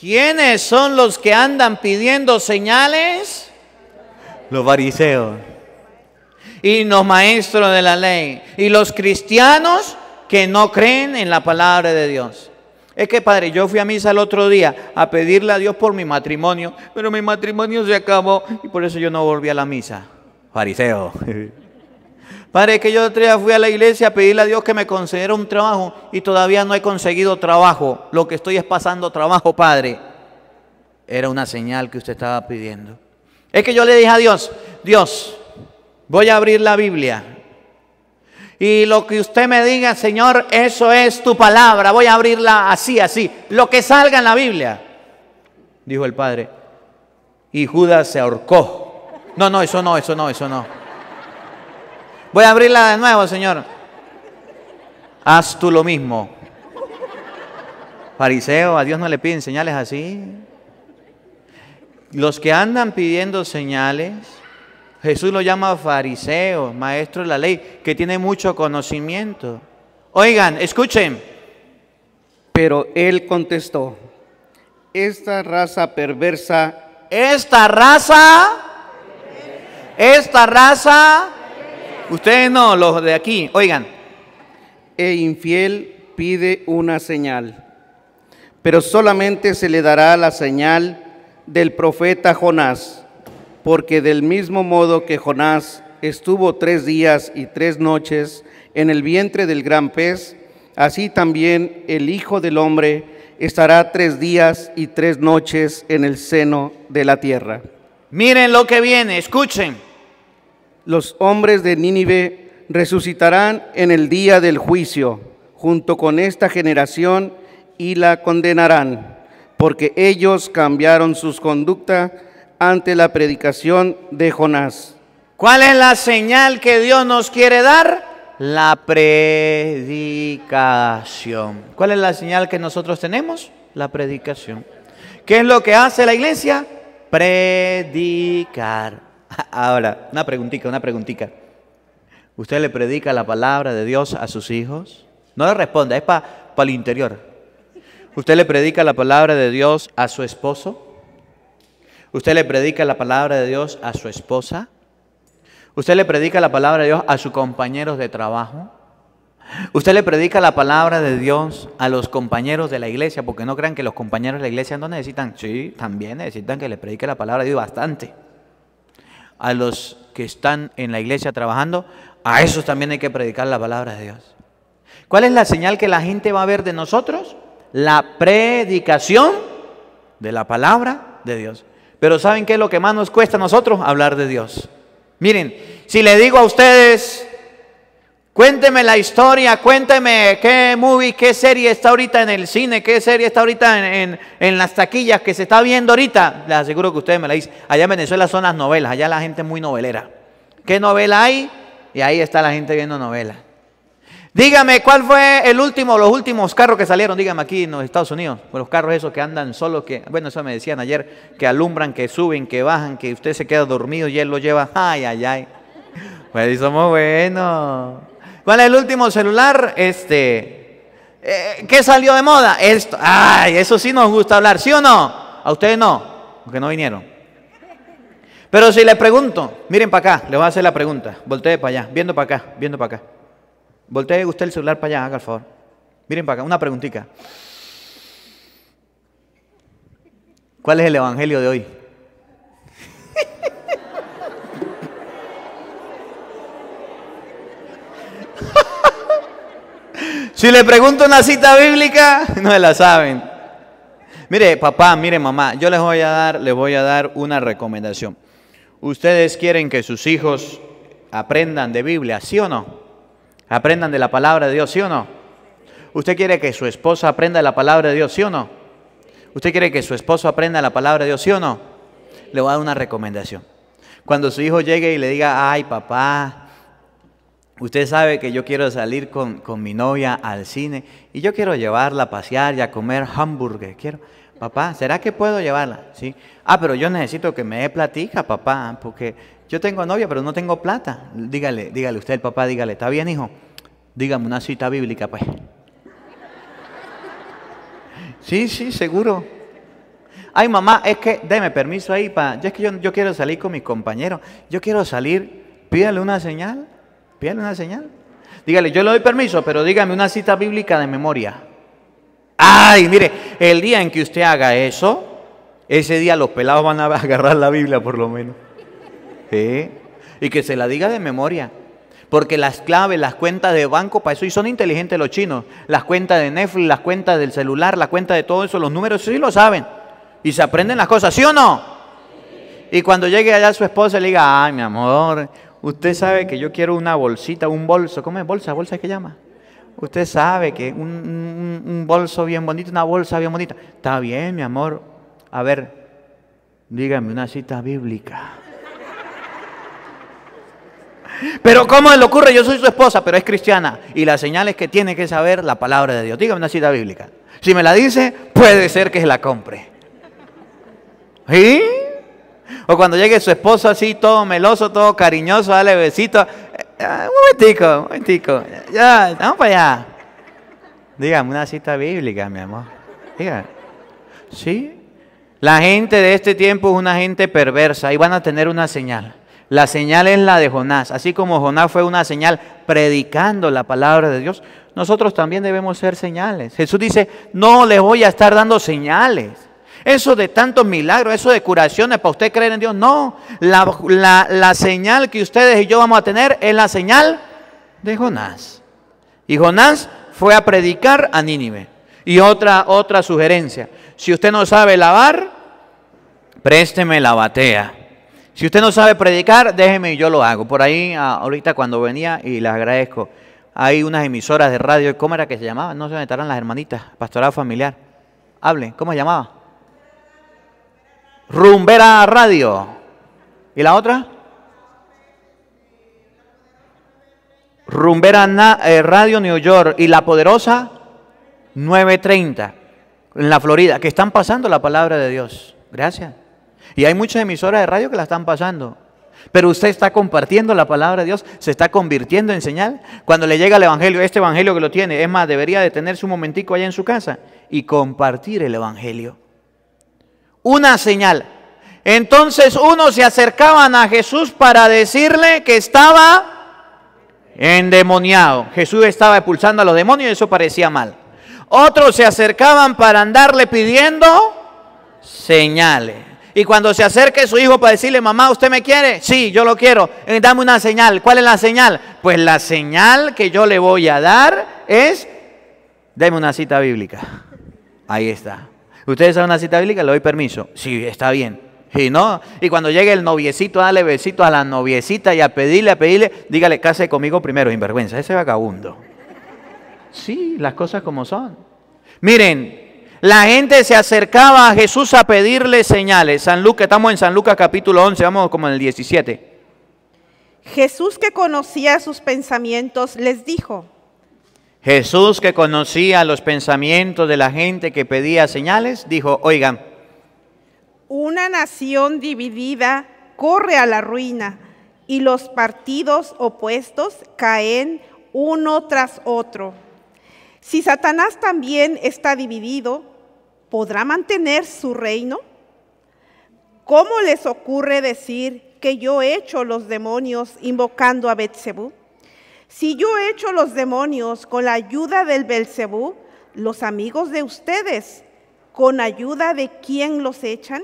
¿Quiénes son los que andan pidiendo señales? Los fariseos. Y los maestros de la ley. Y los cristianos que no creen en la palabra de Dios. Es que, padre, yo fui a misa el otro día a pedirle a Dios por mi matrimonio, pero mi matrimonio se acabó y por eso yo no volví a la misa. Fariseo. Padre, es que yo otro día fui a la iglesia a pedirle a Dios que me concediera un trabajo y todavía no he conseguido trabajo. Lo que estoy es pasando trabajo, Padre. Era una señal que usted estaba pidiendo. Es que yo le dije a Dios, Dios, voy a abrir la Biblia. Y lo que usted me diga, Señor, eso es tu palabra. Voy a abrirla así, así. Lo que salga en la Biblia, dijo el Padre. Y Judas se ahorcó. No, no, eso no, eso no, eso no. Voy a abrirla de nuevo, Señor. Haz tú lo mismo. Fariseo, a Dios no le piden señales así. Los que andan pidiendo señales, Jesús lo llama fariseo, maestro de la ley, que tiene mucho conocimiento. Oigan, escuchen. Pero él contestó, esta raza perversa, esta raza, esta raza Ustedes no, los de aquí. Oigan. E infiel pide una señal, pero solamente se le dará la señal del profeta Jonás, porque del mismo modo que Jonás estuvo tres días y tres noches en el vientre del gran pez, así también el Hijo del Hombre estará tres días y tres noches en el seno de la tierra. Miren lo que viene, escuchen los hombres de Nínive resucitarán en el día del juicio junto con esta generación y la condenarán, porque ellos cambiaron sus conducta ante la predicación de Jonás. ¿Cuál es la señal que Dios nos quiere dar? La predicación. ¿Cuál es la señal que nosotros tenemos? La predicación. ¿Qué es lo que hace la iglesia? Predicar. Ahora, una preguntita, una preguntita. ¿Usted le predica la palabra de Dios a sus hijos? No le responda, es para pa el interior. ¿Usted le predica la palabra de Dios a su esposo? ¿Usted le predica la palabra de Dios a su esposa? ¿Usted le predica la palabra de Dios a sus compañeros de trabajo? ¿Usted le predica la palabra de Dios a los compañeros de la iglesia? Porque no crean que los compañeros de la iglesia no necesitan, sí, también necesitan que le predique la palabra de Dios bastante a los que están en la iglesia trabajando, a esos también hay que predicar la palabra de Dios. ¿Cuál es la señal que la gente va a ver de nosotros? La predicación de la palabra de Dios. Pero ¿saben qué es lo que más nos cuesta a nosotros? Hablar de Dios. Miren, si le digo a ustedes, Cuénteme la historia, cuénteme qué movie, qué serie está ahorita en el cine, qué serie está ahorita en, las taquillas que se está viendo ahorita. Les aseguro que ustedes me la dicen. Allá en Venezuela son las novelas, allá la gente es muy novelera. ¿Qué novela hay? Y ahí está la gente viendo novelas. Dígame, ¿cuál fue el último, los últimos carros que salieron? Dígame aquí en los Estados Unidos, los carros esos que andan solos, que, bueno, eso me decían ayer, que alumbran, que suben, que bajan, que usted se queda dormido y él lo lleva. Ay, ay, ay. Pues somos buenos. ¿Cuál es el último celular? Este, eh, ¿qué salió de moda? Esto. Ay, eso sí nos gusta hablar, ¿sí o no? A ustedes no, porque no vinieron. Pero si les pregunto, miren para acá, les voy a hacer la pregunta. Voltee para allá, viendo para acá, viendo para acá. Voltee usted el celular para allá, haga el favor. Miren para acá, una preguntita. ¿Cuál es el evangelio de hoy? Si le pregunto una cita bíblica, no la saben. Mire, papá, mire, mamá, yo les voy a dar, les voy a dar una recomendación. Ustedes quieren que sus hijos aprendan de Biblia, ¿sí o no? Aprendan de la palabra de Dios, ¿sí o no? ¿Usted quiere que su esposa aprenda la palabra de Dios, sí o no? ¿Usted quiere que su esposo aprenda la palabra de Dios, sí o no? Le voy a dar una recomendación. Cuando su hijo llegue y le diga, ay papá, Usted sabe que yo quiero salir con, mi novia al cine y yo quiero llevarla a pasear y a comer hamburgues. Quiero, papá, ¿será que puedo llevarla? Sí. Ah, pero yo necesito que me dé platica, papá, porque yo tengo novia, pero no tengo plata. Dígale, dígale usted, papá, dígale, ¿está bien, hijo? Dígame una cita bíblica, pues. Sí, sí, seguro. Ay, mamá, es que déme permiso ahí para. Es que yo, yo quiero salir con mi compañero. Yo quiero salir. Pídale una señal. Pídale una señal. Dígale, yo le doy permiso, pero dígame una cita bíblica de memoria. Ay, mire, el día en que usted haga eso, ese día los pelados van a agarrar la Biblia por lo menos. ¿Sí? Y que se la diga de memoria. Porque las claves, las cuentas de banco, para eso, y son inteligentes los chinos, las cuentas de Netflix, las cuentas del celular, la cuenta de todo eso, los números, sí lo saben. Y se aprenden las cosas, ¿sí o no? Y cuando llegue allá su esposa le diga, ay mi amor, Usted sabe que yo quiero una bolsita, un bolso. ¿Cómo es bolsa? ¿Bolsa que llama? Usted sabe que un, bolso bien bonito, una bolsa bien bonita. Está bien, mi amor. A ver, dígame una cita bíblica. Pero ¿cómo le ocurre? Yo soy su esposa, pero es cristiana. Y la señal es que tiene que saber la palabra de Dios. Dígame una cita bíblica. Si me la dice, puede ser que se la compre. ¿Sí? O cuando llegue su esposo así, todo meloso, todo cariñoso, dale besito. Eh, ah, un momentico, un momentico. Ya, vamos para allá. Dígame una cita bíblica, mi amor. Dígame. Sí. La gente de este tiempo es una gente perversa y van a tener una señal. La señal es la de Jonás. Así como Jonás fue una señal predicando la palabra de Dios, nosotros también debemos ser señales. Jesús dice, no les voy a estar dando señales. Eso de tantos milagros, eso de curaciones, para usted creer en Dios, no. La, señal que ustedes y yo vamos a tener es la señal de Jonás. Y Jonás fue a predicar a Nínive. Y otra, otra sugerencia, si usted no sabe lavar, présteme la batea. Si usted no sabe predicar, déjeme, y yo lo hago. Por ahí, ah, ahorita cuando venía, y les agradezco, hay unas emisoras de radio ¿cómo era que se llamaba? no se meterán las hermanitas, pastoral familiar. Hable, ¿cómo se llamaba? Rumbera Radio. ¿Y la otra? Rumbera eh, Radio New York y La Poderosa 930 en la Florida, que están pasando la palabra de Dios. Gracias. Y hay muchas emisoras de radio que la están pasando. Pero usted está compartiendo la palabra de Dios, se está convirtiendo en señal. Cuando le llega el Evangelio, este Evangelio que lo tiene, es más, debería detenerse un momentico allá en su casa y compartir el Evangelio una señal. Entonces unos se acercaban a Jesús para decirle que estaba endemoniado. Jesús estaba expulsando a los demonios y eso parecía mal. Otros se acercaban para andarle pidiendo señales. Y cuando se acerque su hijo para decirle, mamá, ¿usted me quiere? Sí, yo lo quiero. Eh, dame una señal. ¿Cuál es la señal? Pues la señal que yo le voy a dar es, deme una cita bíblica. Ahí está. Ustedes saben una cita bíblica, le doy permiso. Sí, está bien. Y no, y cuando llegue el noviecito, dale besito a la noviecita y a pedirle, a pedirle, dígale, case conmigo primero, vergüenza. ese vagabundo. Sí, las cosas como son. Miren, la gente se acercaba a Jesús a pedirle señales. San Lucas, estamos en San Lucas capítulo 11, vamos como en el 17. Jesús que conocía sus pensamientos les dijo, Jesús, que conocía los pensamientos de la gente que pedía señales, dijo, oigan, una nación dividida corre a la ruina y los partidos opuestos caen uno tras otro. Si Satanás también está dividido, ¿podrá mantener su reino? ¿Cómo les ocurre decir que yo he hecho los demonios invocando a Betsebut? Si yo echo los demonios con la ayuda del Belcebú, los amigos de ustedes, ¿con ayuda de quién los echan?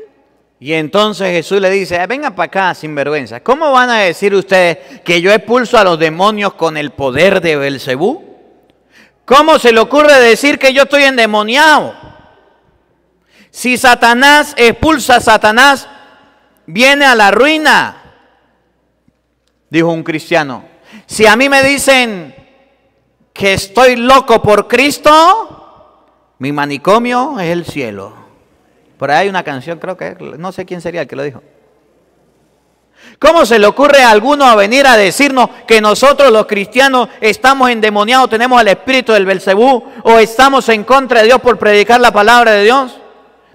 Y entonces Jesús le dice, eh, venga para acá sin vergüenza. ¿Cómo van a decir ustedes que yo expulso a los demonios con el poder de Belcebú? ¿Cómo se le ocurre decir que yo estoy endemoniado? Si Satanás expulsa a Satanás, viene a la ruina, dijo un cristiano si a mí me dicen que estoy loco por Cristo, mi manicomio es el cielo. Por ahí hay una canción, creo que no sé quién sería el que lo dijo. ¿Cómo se le ocurre a alguno a venir a decirnos que nosotros los cristianos estamos endemoniados, tenemos al espíritu del Belcebú o estamos en contra de Dios por predicar la palabra de Dios?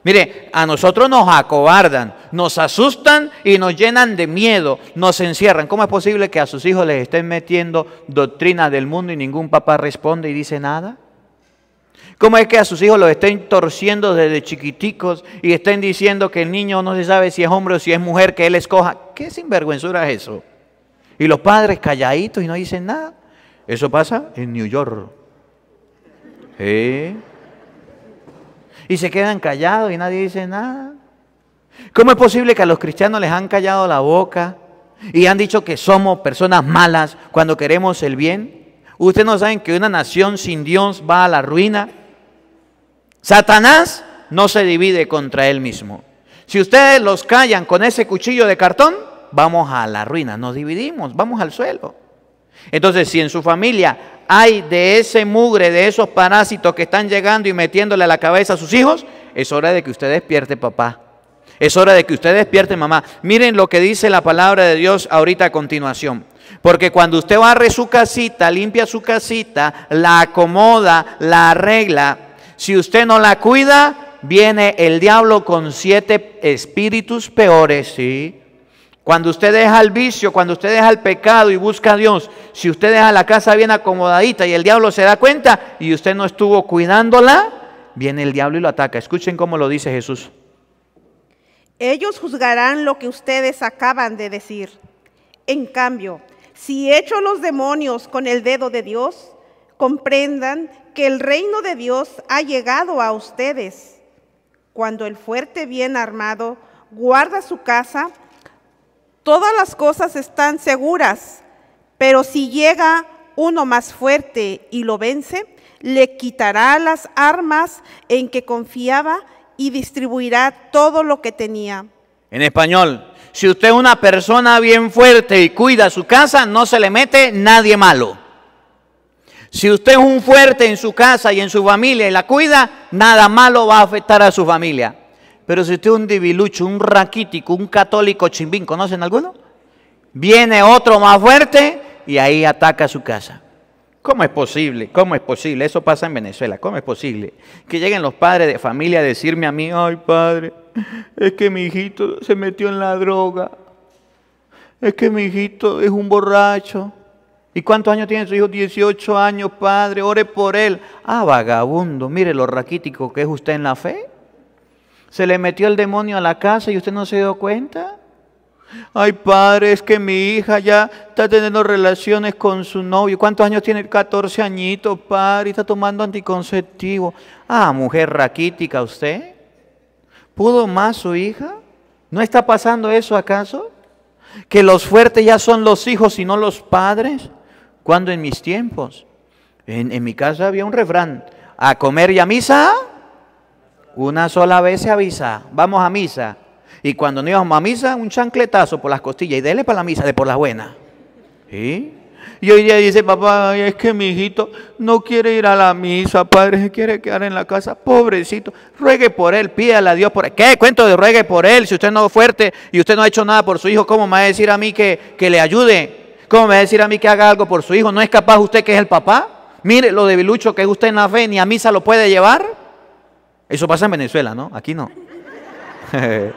Mire, a nosotros nos acobardan, nos asustan y nos llenan de miedo, nos encierran. ¿Cómo es posible que a sus hijos les estén metiendo doctrina del mundo y ningún papá responde y dice nada? ¿Cómo es que a sus hijos los estén torciendo desde chiquiticos y estén diciendo que el niño no se sabe si es hombre o si es mujer, que él escoja? ¿Qué sinvergüenzura es eso? Y los padres calladitos y no dicen nada. Eso pasa en New York. ¿Eh? y se quedan callados y nadie dice nada. ¿Cómo es posible que a los cristianos les han callado la boca y han dicho que somos personas malas cuando queremos el bien? Ustedes no saben que una nación sin Dios va a la ruina. Satanás no se divide contra él mismo. Si ustedes los callan con ese cuchillo de cartón, vamos a la ruina, nos dividimos, vamos al suelo. Entonces, si en su familia hay de ese mugre, de esos parásitos que están llegando y metiéndole a la cabeza a sus hijos, es hora de que usted despierte, papá. Es hora de que usted despierte, mamá. Miren lo que dice la palabra de Dios ahorita a continuación. Porque cuando usted barre su casita, limpia su casita, la acomoda, la arregla, si usted no la cuida, viene el diablo con siete espíritus peores, ¿sí? Cuando usted deja el vicio, cuando usted deja el pecado y busca a Dios, si usted deja la casa bien acomodadita y el diablo se da cuenta y usted no estuvo cuidándola, viene el diablo y lo ataca. Escuchen cómo lo dice Jesús. Ellos juzgarán lo que ustedes acaban de decir. En cambio, si echo los demonios con el dedo de Dios, comprendan que el reino de Dios ha llegado a ustedes. Cuando el fuerte bien armado guarda su casa, Todas las cosas están seguras, pero si llega uno más fuerte y lo vence, le quitará las armas en que confiaba y distribuirá todo lo que tenía. En español, si usted es una persona bien fuerte y cuida su casa, no se le mete nadie malo. Si usted es un fuerte en su casa y en su familia y la cuida, nada malo va a afectar a su familia. Pero si usted es un divilucho, un raquítico, un católico chimbín, ¿conocen alguno? Viene otro más fuerte y ahí ataca su casa. ¿Cómo es posible? ¿Cómo es posible? Eso pasa en Venezuela. ¿Cómo es posible? Que lleguen los padres de familia a decirme a mí, ay padre, es que mi hijito se metió en la droga. Es que mi hijito es un borracho. ¿Y cuántos años tiene su hijo? 18 años, padre, ore por él. Ah, vagabundo, mire lo raquítico que es usted en la fe. Se le metió el demonio a la casa y usted no se dio cuenta. Ay, padre, es que mi hija ya está teniendo relaciones con su novio. ¿Cuántos años tiene? 14 añitos, padre, y está tomando anticonceptivo. Ah, mujer raquítica usted. ¿Pudo más su hija? ¿No está pasando eso acaso? ¿Que los fuertes ya son los hijos y no los padres? cuando en mis tiempos? En, en mi casa había un refrán, a comer y a misa una sola vez se avisa, vamos a misa. Y cuando no íbamos a misa, un chancletazo por las costillas. Y dele para la misa, de por la buena. Y hoy día dice, papá, es que mi hijito no quiere ir a la misa, padre, se quiere quedar en la casa, pobrecito. Ruegue por él, pídale a Dios por él. ¿Qué cuento de ruegue por él? Si usted no es fuerte y usted no ha hecho nada por su hijo, ¿cómo me va a decir a mí que, que le ayude? ¿Cómo me va a decir a mí que haga algo por su hijo? ¿No es capaz usted que es el papá? Mire lo debilucho que es usted en la fe, ni a misa lo puede llevar. Eso pasa en Venezuela, ¿no? Aquí no.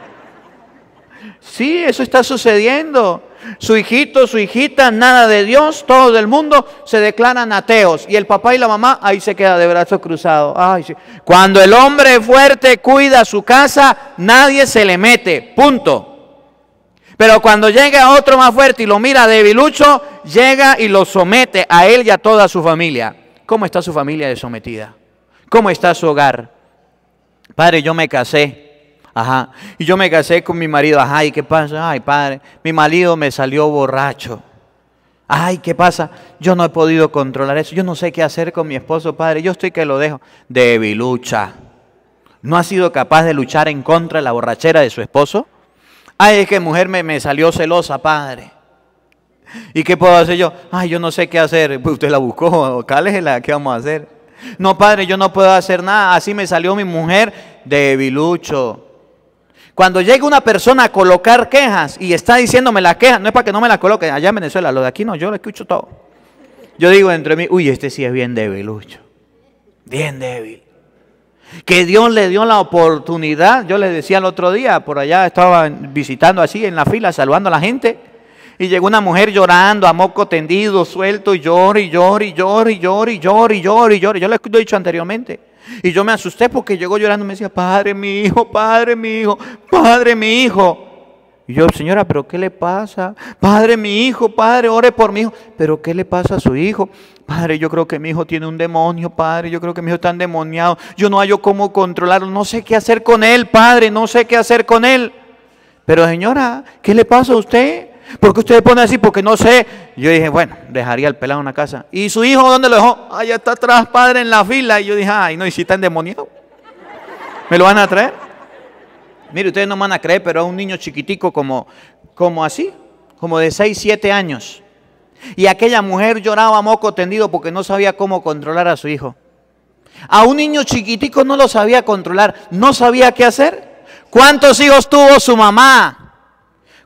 sí, eso está sucediendo. Su hijito, su hijita, nada de Dios, todo el mundo se declaran ateos. Y el papá y la mamá ahí se queda de brazos cruzados. Cuando el hombre fuerte cuida su casa, nadie se le mete. Punto. Pero cuando llega otro más fuerte y lo mira debilucho, llega y lo somete a él y a toda su familia. ¿Cómo está su familia de sometida? ¿Cómo está su hogar? Padre, yo me casé. Ajá. Y yo me casé con mi marido. Ajá, ¿y qué pasa? Ay, padre, mi marido me salió borracho. Ay, ¿qué pasa? Yo no he podido controlar eso. Yo no sé qué hacer con mi esposo, padre. Yo estoy que lo dejo. Debilucha. ¿No ha sido capaz de luchar en contra de la borrachera de su esposo? Ay, es que mujer me, me salió celosa, padre. ¿Y qué puedo hacer yo? Ay, yo no sé qué hacer. Pues usted la buscó, cálesela, ¿qué vamos a hacer? No, padre, yo no puedo hacer nada. Así me salió mi mujer debilucho. Cuando llega una persona a colocar quejas y está diciéndome las quejas, no es para que no me las coloque Allá en Venezuela, lo de aquí no, yo lo escucho todo. Yo digo entre mí, uy, este sí es bien debilucho. Bien débil. Que Dios le dio la oportunidad. Yo le decía el otro día, por allá estaba visitando así en la fila, saludando a la gente. Y llegó una mujer llorando, a moco tendido, suelto, y llora, y llora, y llora, y llora, y llora, y llora, y llora. Yo le lo he dicho anteriormente. Y yo me asusté porque llegó llorando y me decía, padre, mi hijo, padre, mi hijo, padre, mi hijo. Y yo, señora, pero ¿qué le pasa? Padre, mi hijo, padre, ore por mi hijo. Pero ¿qué le pasa a su hijo? Padre, yo creo que mi hijo tiene un demonio, padre, yo creo que mi hijo está endemoniado. Yo no hallo cómo controlarlo, no sé qué hacer con él, padre, no sé qué hacer con él. Pero señora, ¿qué le pasa a usted? ¿Por qué ustedes ponen así? Porque no sé. Yo dije, bueno, dejaría el pelado en la casa. ¿Y su hijo dónde lo dejó? Allá está atrás, padre, en la fila. Y yo dije, ay, no, y si está endemoniado. ¿Me lo van a traer? Mire, ustedes no me van a creer, pero a un niño chiquitico como, como así, como de 6, 7 años. Y aquella mujer lloraba moco tendido porque no sabía cómo controlar a su hijo. A un niño chiquitico no lo sabía controlar, no sabía qué hacer. ¿Cuántos hijos tuvo su mamá?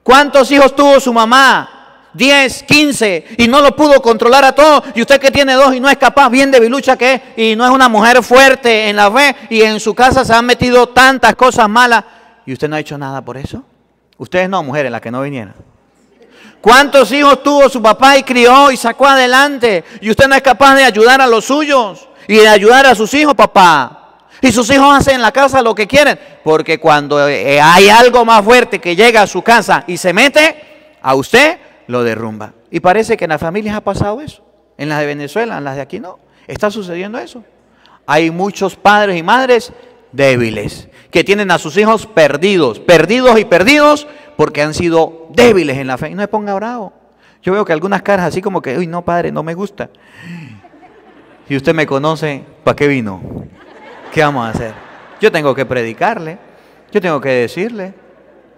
¿Cuántos hijos tuvo su mamá? 10, 15, y no lo pudo controlar a todos. Y usted que tiene dos y no es capaz, bien de debilucha que es, y no es una mujer fuerte en la fe, y en su casa se han metido tantas cosas malas, y usted no ha hecho nada por eso. Ustedes no, mujeres, las que no vinieron. ¿Cuántos hijos tuvo su papá y crió y sacó adelante? Y usted no es capaz de ayudar a los suyos y de ayudar a sus hijos, papá. Y sus hijos hacen en la casa lo que quieren. Porque cuando eh, eh, hay algo más fuerte que llega a su casa y se mete, a usted lo derrumba. Y parece que en las familias ha pasado eso. En las de Venezuela, en las de aquí no. Está sucediendo eso. Hay muchos padres y madres débiles, que tienen a sus hijos perdidos, perdidos y perdidos porque han sido débiles en la fe. Y no se ponga bravo. Yo veo que algunas caras así como que, uy, no, padre, no me gusta. Si usted me conoce, ¿para qué vino? ¿Qué vamos a hacer? Yo tengo que predicarle, yo tengo que decirle.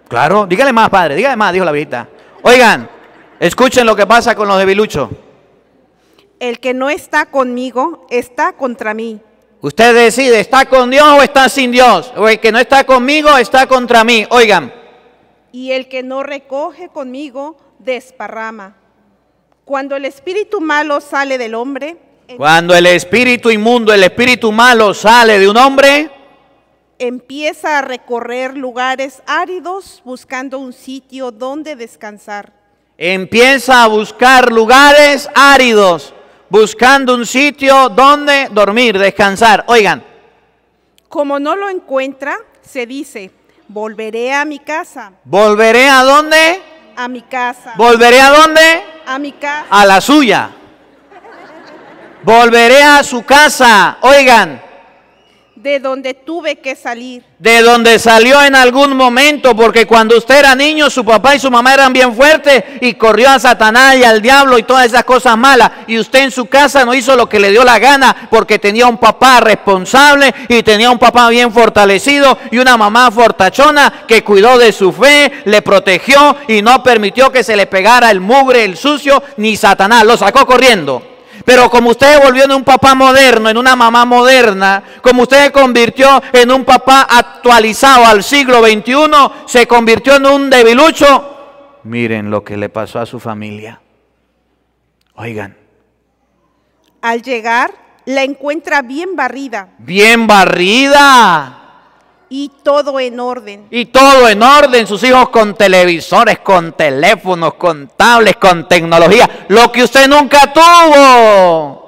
Claro, dígale más, padre, dígale más, dijo la viejita. Oigan, escuchen lo que pasa con los debiluchos. El que no está conmigo está contra mí. Usted decide, ¿está con Dios o está sin Dios? O el que no está conmigo está contra mí. Oigan. Y el que no recoge conmigo desparrama. Cuando el espíritu malo sale del hombre, cuando el espíritu inmundo, el espíritu malo sale de un hombre, empieza a recorrer lugares áridos buscando un sitio donde descansar. Empieza a buscar lugares áridos, buscando un sitio donde dormir, descansar. Oigan. Como no lo encuentra, se dice, volveré a mi casa. ¿Volveré a dónde? A mi casa. ¿Volveré a dónde? A mi casa. A la suya. Volveré a su casa. Oigan. De donde tuve que salir. De donde salió en algún momento, porque cuando usted era niño, su papá y su mamá eran bien fuertes y corrió a Satanás y al diablo y todas esas cosas malas. Y usted en su casa no hizo lo que le dio la gana, porque tenía un papá responsable y tenía un papá bien fortalecido y una mamá fortachona que cuidó de su fe, le protegió y no permitió que se le pegara el mugre, el sucio, ni Satanás. Lo sacó corriendo. Pero como usted se volvió en un papá moderno, en una mamá moderna, como usted se convirtió en un papá actualizado al siglo XXI, se convirtió en un debilucho, miren lo que le pasó a su familia. Oigan. Al llegar, la encuentra bien barrida. Bien barrida. Y todo en orden. Y todo en orden, sus hijos con televisores, con teléfonos, con tablets, con tecnología, lo que usted nunca tuvo.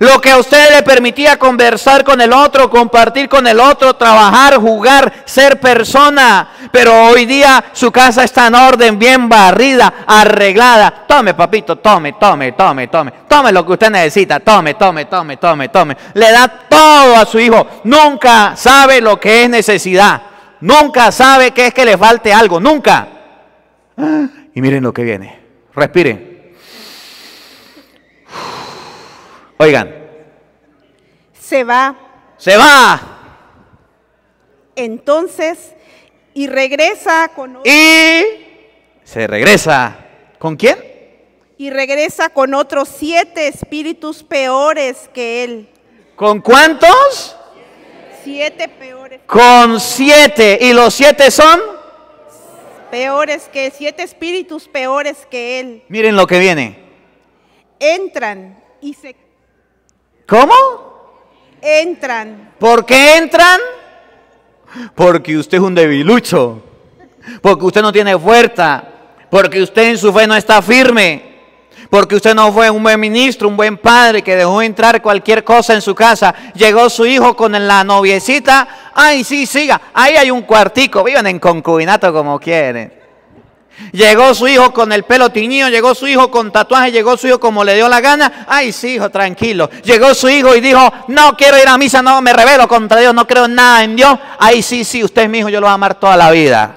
Lo que a usted le permitía conversar con el otro, compartir con el otro, trabajar, jugar, ser persona. Pero hoy día su casa está en orden, bien barrida, arreglada. Tome, papito, tome, tome, tome, tome. Tome lo que usted necesita. Tome, tome, tome, tome, tome. Le da todo a su hijo. Nunca sabe lo que es necesidad. Nunca sabe que es que le falte algo. Nunca. Y miren lo que viene. Respiren. Oigan. Se va. Se va. Entonces, y regresa con Y se regresa. ¿Con quién? Y regresa con otros siete espíritus peores que él. ¿Con cuántos? Siete peores. Con siete. ¿Y los siete son? Peores que siete espíritus peores que él. Miren lo que viene. Entran y se ¿Cómo? Entran. ¿Por qué entran? Porque usted es un debilucho, porque usted no tiene fuerza, porque usted en su fe no está firme, porque usted no fue un buen ministro, un buen padre que dejó entrar cualquier cosa en su casa. Llegó su hijo con la noviecita, ay sí, siga, ahí hay un cuartico, viven en concubinato como quieren. Llegó su hijo con el pelo tiñido, llegó su hijo con tatuaje, llegó su hijo como le dio la gana. Ay, sí, hijo, tranquilo. Llegó su hijo y dijo, no quiero ir a misa, no, me revelo contra Dios, no creo nada en Dios. Ay, sí, sí, usted es mi hijo, yo lo voy a amar toda la vida.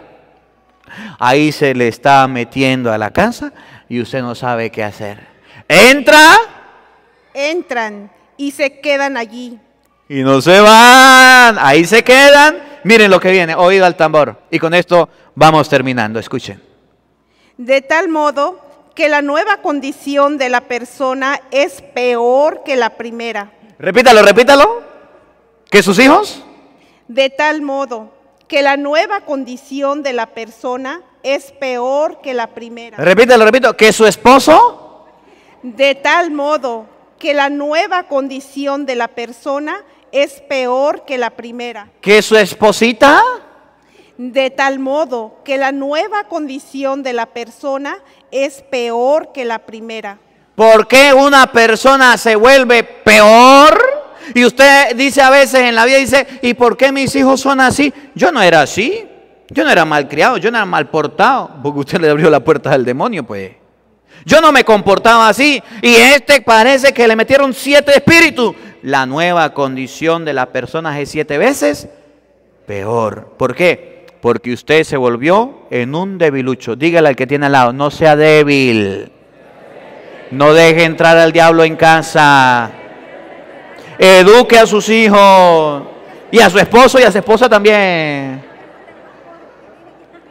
Ahí se le está metiendo a la casa y usted no sabe qué hacer. Entra. Entran y se quedan allí. Y no se van, ahí se quedan. Miren lo que viene, oído al tambor. Y con esto vamos terminando, escuchen de tal modo que la nueva condición de la persona es peor que la primera. Repítalo, repítalo. ¿Que sus hijos? De tal modo que la nueva condición de la persona es peor que la primera. Repítalo, repítalo. ¿Que su esposo? De tal modo que la nueva condición de la persona es peor que la primera. ¿Que su esposita? de tal modo que la nueva condición de la persona es peor que la primera. ¿Por qué una persona se vuelve peor? Y usted dice a veces en la vida, dice, ¿y por qué mis hijos son así? Yo no era así, yo no era malcriado, yo no era mal portado, porque usted le abrió la puerta al demonio, pues. Yo no me comportaba así, y este parece que le metieron siete espíritus. La nueva condición de la persona es siete veces peor. ¿Por qué? porque usted se volvió en un debilucho. Dígale al que tiene al lado, no sea débil. No deje entrar al diablo en casa. Eduque a sus hijos y a su esposo y a su esposa también.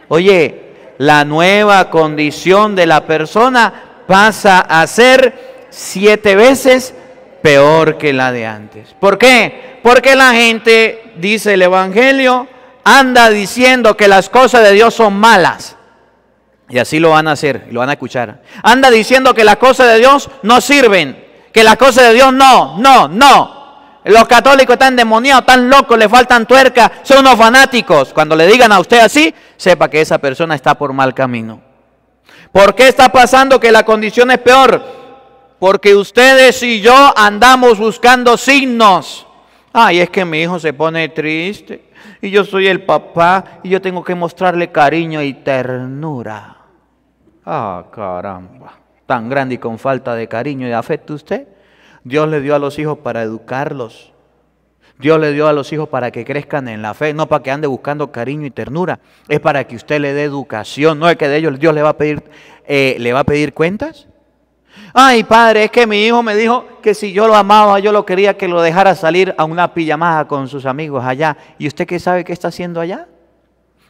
Oye, la nueva condición de la persona pasa a ser siete veces peor que la de antes. ¿Por qué? Porque la gente, dice el Evangelio, anda diciendo que las cosas de Dios son malas. Y así lo van a hacer, lo van a escuchar. Anda diciendo que las cosas de Dios no sirven, que las cosas de Dios no, no, no. Los católicos están demoniados, están locos, le faltan tuercas, son unos fanáticos. Cuando le digan a usted así, sepa que esa persona está por mal camino. ¿Por qué está pasando que la condición es peor? Porque ustedes y yo andamos buscando signos. Ay, es que mi hijo se pone triste y yo soy el papá y yo tengo que mostrarle cariño y ternura. Ah, caramba. Tan grande y con falta de cariño y afecto usted. Dios le dio a los hijos para educarlos. Dios le dio a los hijos para que crezcan en la fe, no para que ande buscando cariño y ternura. Es para que usted le dé educación, no es que de ellos Dios le va a pedir, eh, le va a pedir cuentas. Ay, padre, es que mi hijo me dijo que si yo lo amaba, yo lo quería que lo dejara salir a una pijamada con sus amigos allá. ¿Y usted qué sabe qué está haciendo allá?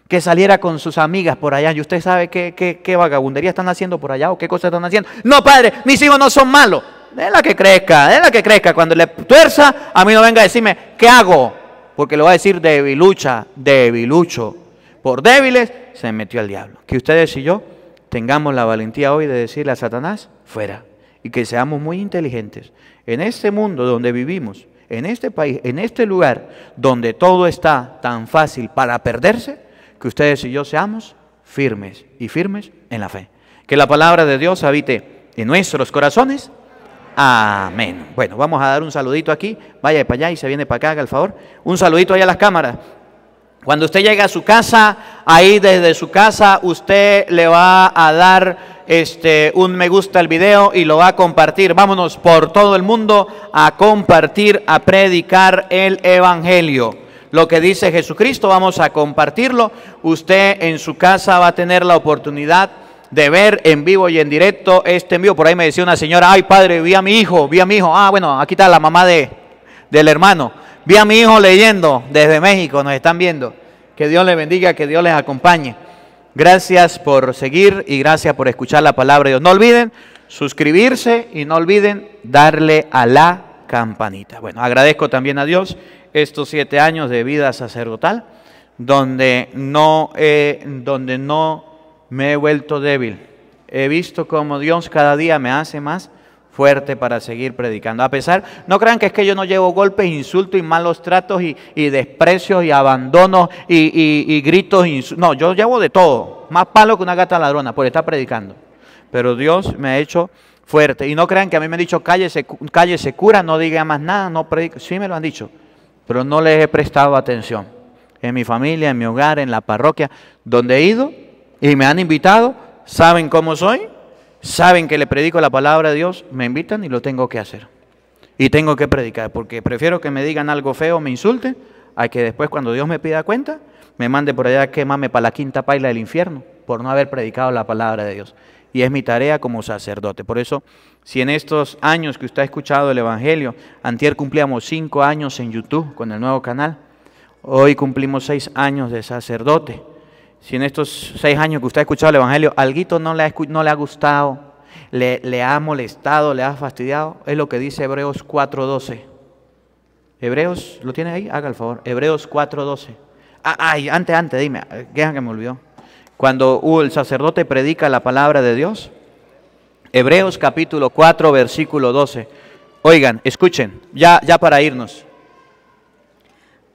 Que saliera con sus amigas por allá. ¿Y usted sabe qué, qué, vagabundería están haciendo por allá o qué cosas están haciendo? No, padre, mis hijos no son malos. de la que crezca, déjala la que crezca. Cuando le tuerza, a mí no venga a decirme, ¿qué hago? Porque le va a decir debilucha, debilucho. Por débiles se metió al diablo. Que ustedes y yo tengamos la valentía hoy de decirle a Satanás, fuera. Y que seamos muy inteligentes. En este mundo donde vivimos, en este país, en este lugar donde todo está tan fácil para perderse, que ustedes y yo seamos firmes y firmes en la fe. Que la palabra de Dios habite en nuestros corazones. Amén. Bueno, vamos a dar un saludito aquí. Vaya para allá y se viene para acá, haga el favor. Un saludito allá a las cámaras. Cuando usted llega a su casa, ahí desde su casa, usted le va a dar este, un me gusta al video y lo va a compartir. Vámonos por todo el mundo a compartir, a predicar el Evangelio lo que dice Jesucristo, vamos a compartirlo. Usted en su casa va a tener la oportunidad de ver en vivo y en directo este envío. Por ahí me decía una señora, ay padre, vi a mi hijo, vi a mi hijo. Ah, bueno, aquí está la mamá de, del hermano. Vi a mi hijo leyendo desde México, nos están viendo. Que Dios les bendiga, que Dios les acompañe. Gracias por seguir y gracias por escuchar la palabra de Dios. No olviden suscribirse y no olviden darle a la campanita. Bueno, agradezco también a Dios estos siete años de vida sacerdotal, donde no, donde no me he vuelto débil. He visto cómo Dios cada día me hace más fuerte para seguir predicando. A pesar, no crean que es que yo no llevo golpes, insultos y malos tratos y, desprecios y abandonos y, y, gritos. No, yo llevo de todo. Más palo que una gata ladrona por estar predicando. Pero Dios me ha hecho fuerte. Y no crean que a mí me han dicho, cállese, cállese cura, no diga más nada, no predique. Sí me lo han dicho, pero no les he prestado atención. En mi familia, en mi hogar, en la parroquia, donde he ido y me han invitado, ¿saben cómo soy? saben que le predico la palabra de Dios, me invitan y lo tengo que hacer. Y tengo que predicar, porque prefiero que me digan algo feo, me insulten, a que después cuando Dios me pida cuenta, me mande por allá a quemarme para la quinta paila del infierno, por no haber predicado la palabra de Dios. Y es mi tarea como sacerdote. Por eso, si en estos años que usted ha escuchado el Evangelio, antier cumplíamos cinco años en YouTube con el nuevo canal, hoy cumplimos seis años de sacerdote. Si en estos seis años que usted ha escuchado el Evangelio, alguito no le ha, no le ha gustado, le, le, ha molestado, le ha fastidiado, es lo que dice Hebreos 4.12. Hebreos, ¿lo tiene ahí? Haga el favor. Hebreos 4.12. Ah, ay, antes, antes, dime, deja que me olvidó. Cuando uh, el sacerdote predica la palabra de Dios, Hebreos capítulo 4, versículo 12. Oigan, escuchen, ya, ya para irnos.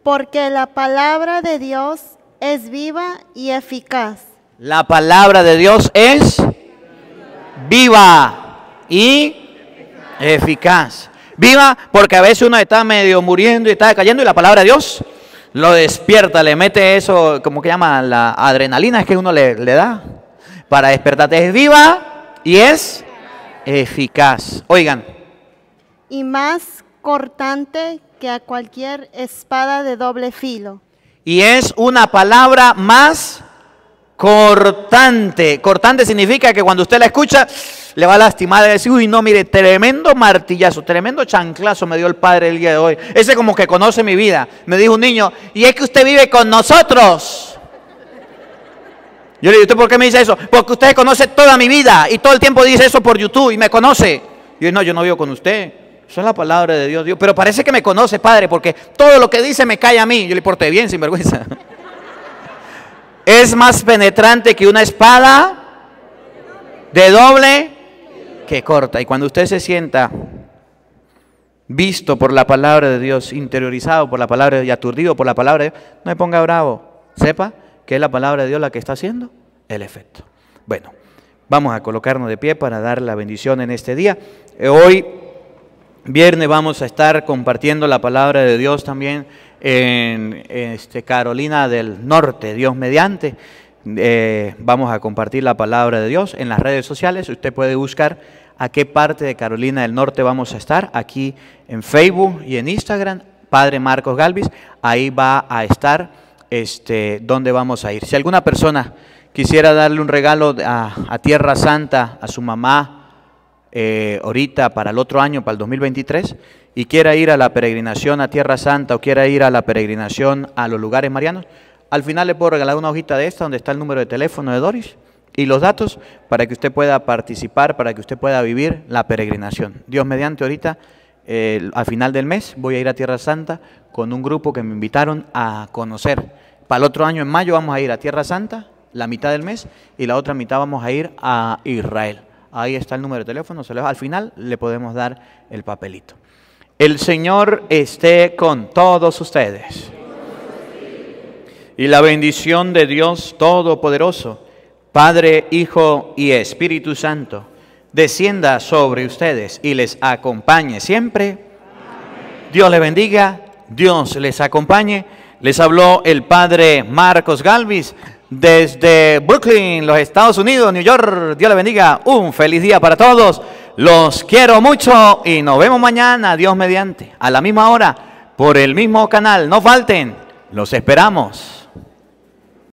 Porque la palabra de Dios es viva y eficaz. La palabra de Dios es viva y eficaz. Viva porque a veces uno está medio muriendo y está cayendo y la palabra de Dios lo despierta, le mete eso, como que llama? La adrenalina es que uno le, le da para despertarte. Es viva y es eficaz. Oigan. Y más cortante que a cualquier espada de doble filo y es una palabra más cortante. Cortante significa que cuando usted la escucha, le va a lastimar y decir, uy, no, mire, tremendo martillazo, tremendo chanclazo me dio el padre el día de hoy. Ese como que conoce mi vida. Me dijo un niño, y es que usted vive con nosotros. Yo le digo, ¿usted por qué me dice eso? Porque usted conoce toda mi vida y todo el tiempo dice eso por YouTube y me conoce. Y yo, no, yo no vivo con usted. Eso es la palabra de Dios, Pero parece que me conoce, padre, porque todo lo que dice me cae a mí. Yo le porté bien, sin vergüenza. es más penetrante que una espada de doble que corta. Y cuando usted se sienta visto por la palabra de Dios, interiorizado por la palabra y aturdido por la palabra de Dios, no me ponga bravo. Sepa que es la palabra de Dios la que está haciendo el efecto. Bueno, vamos a colocarnos de pie para dar la bendición en este día. Eh, hoy viernes vamos a estar compartiendo la palabra de Dios también en este, Carolina del Norte, Dios mediante. Eh, vamos a compartir la palabra de Dios en las redes sociales. Usted puede buscar a qué parte de Carolina del Norte vamos a estar, aquí en Facebook y en Instagram, Padre Marcos Galvis. Ahí va a estar este, dónde vamos a ir. Si alguna persona quisiera darle un regalo a Tierra Santa, a su mamá, eh, ahorita para el otro año, para el 2023, y quiera ir a la peregrinación a Tierra Santa o quiera ir a la peregrinación a los lugares marianos, al final le puedo regalar una hojita de esta donde está el número de teléfono de Doris y los datos para que usted pueda participar, para que usted pueda vivir la peregrinación. Dios mediante ahorita, eh, al final del mes, voy a ir a Tierra Santa con un grupo que me invitaron a conocer. Para el otro año, en mayo, vamos a ir a Tierra Santa, la mitad del mes, y la otra mitad vamos a ir a Israel. Ahí está el número de teléfono. al final le podemos dar el papelito. El Señor esté con todos ustedes. Y la bendición de Dios Todopoderoso, Padre, Hijo y Espíritu Santo, descienda sobre ustedes y les acompañe siempre. Dios les bendiga, Dios les acompañe. Les habló el Padre Marcos Galvis desde Brooklyn, los Estados Unidos, New York. Dios le bendiga. Un feliz día para todos. Los quiero mucho y nos vemos mañana, Dios mediante, a la misma hora, por el mismo canal. No falten, los esperamos.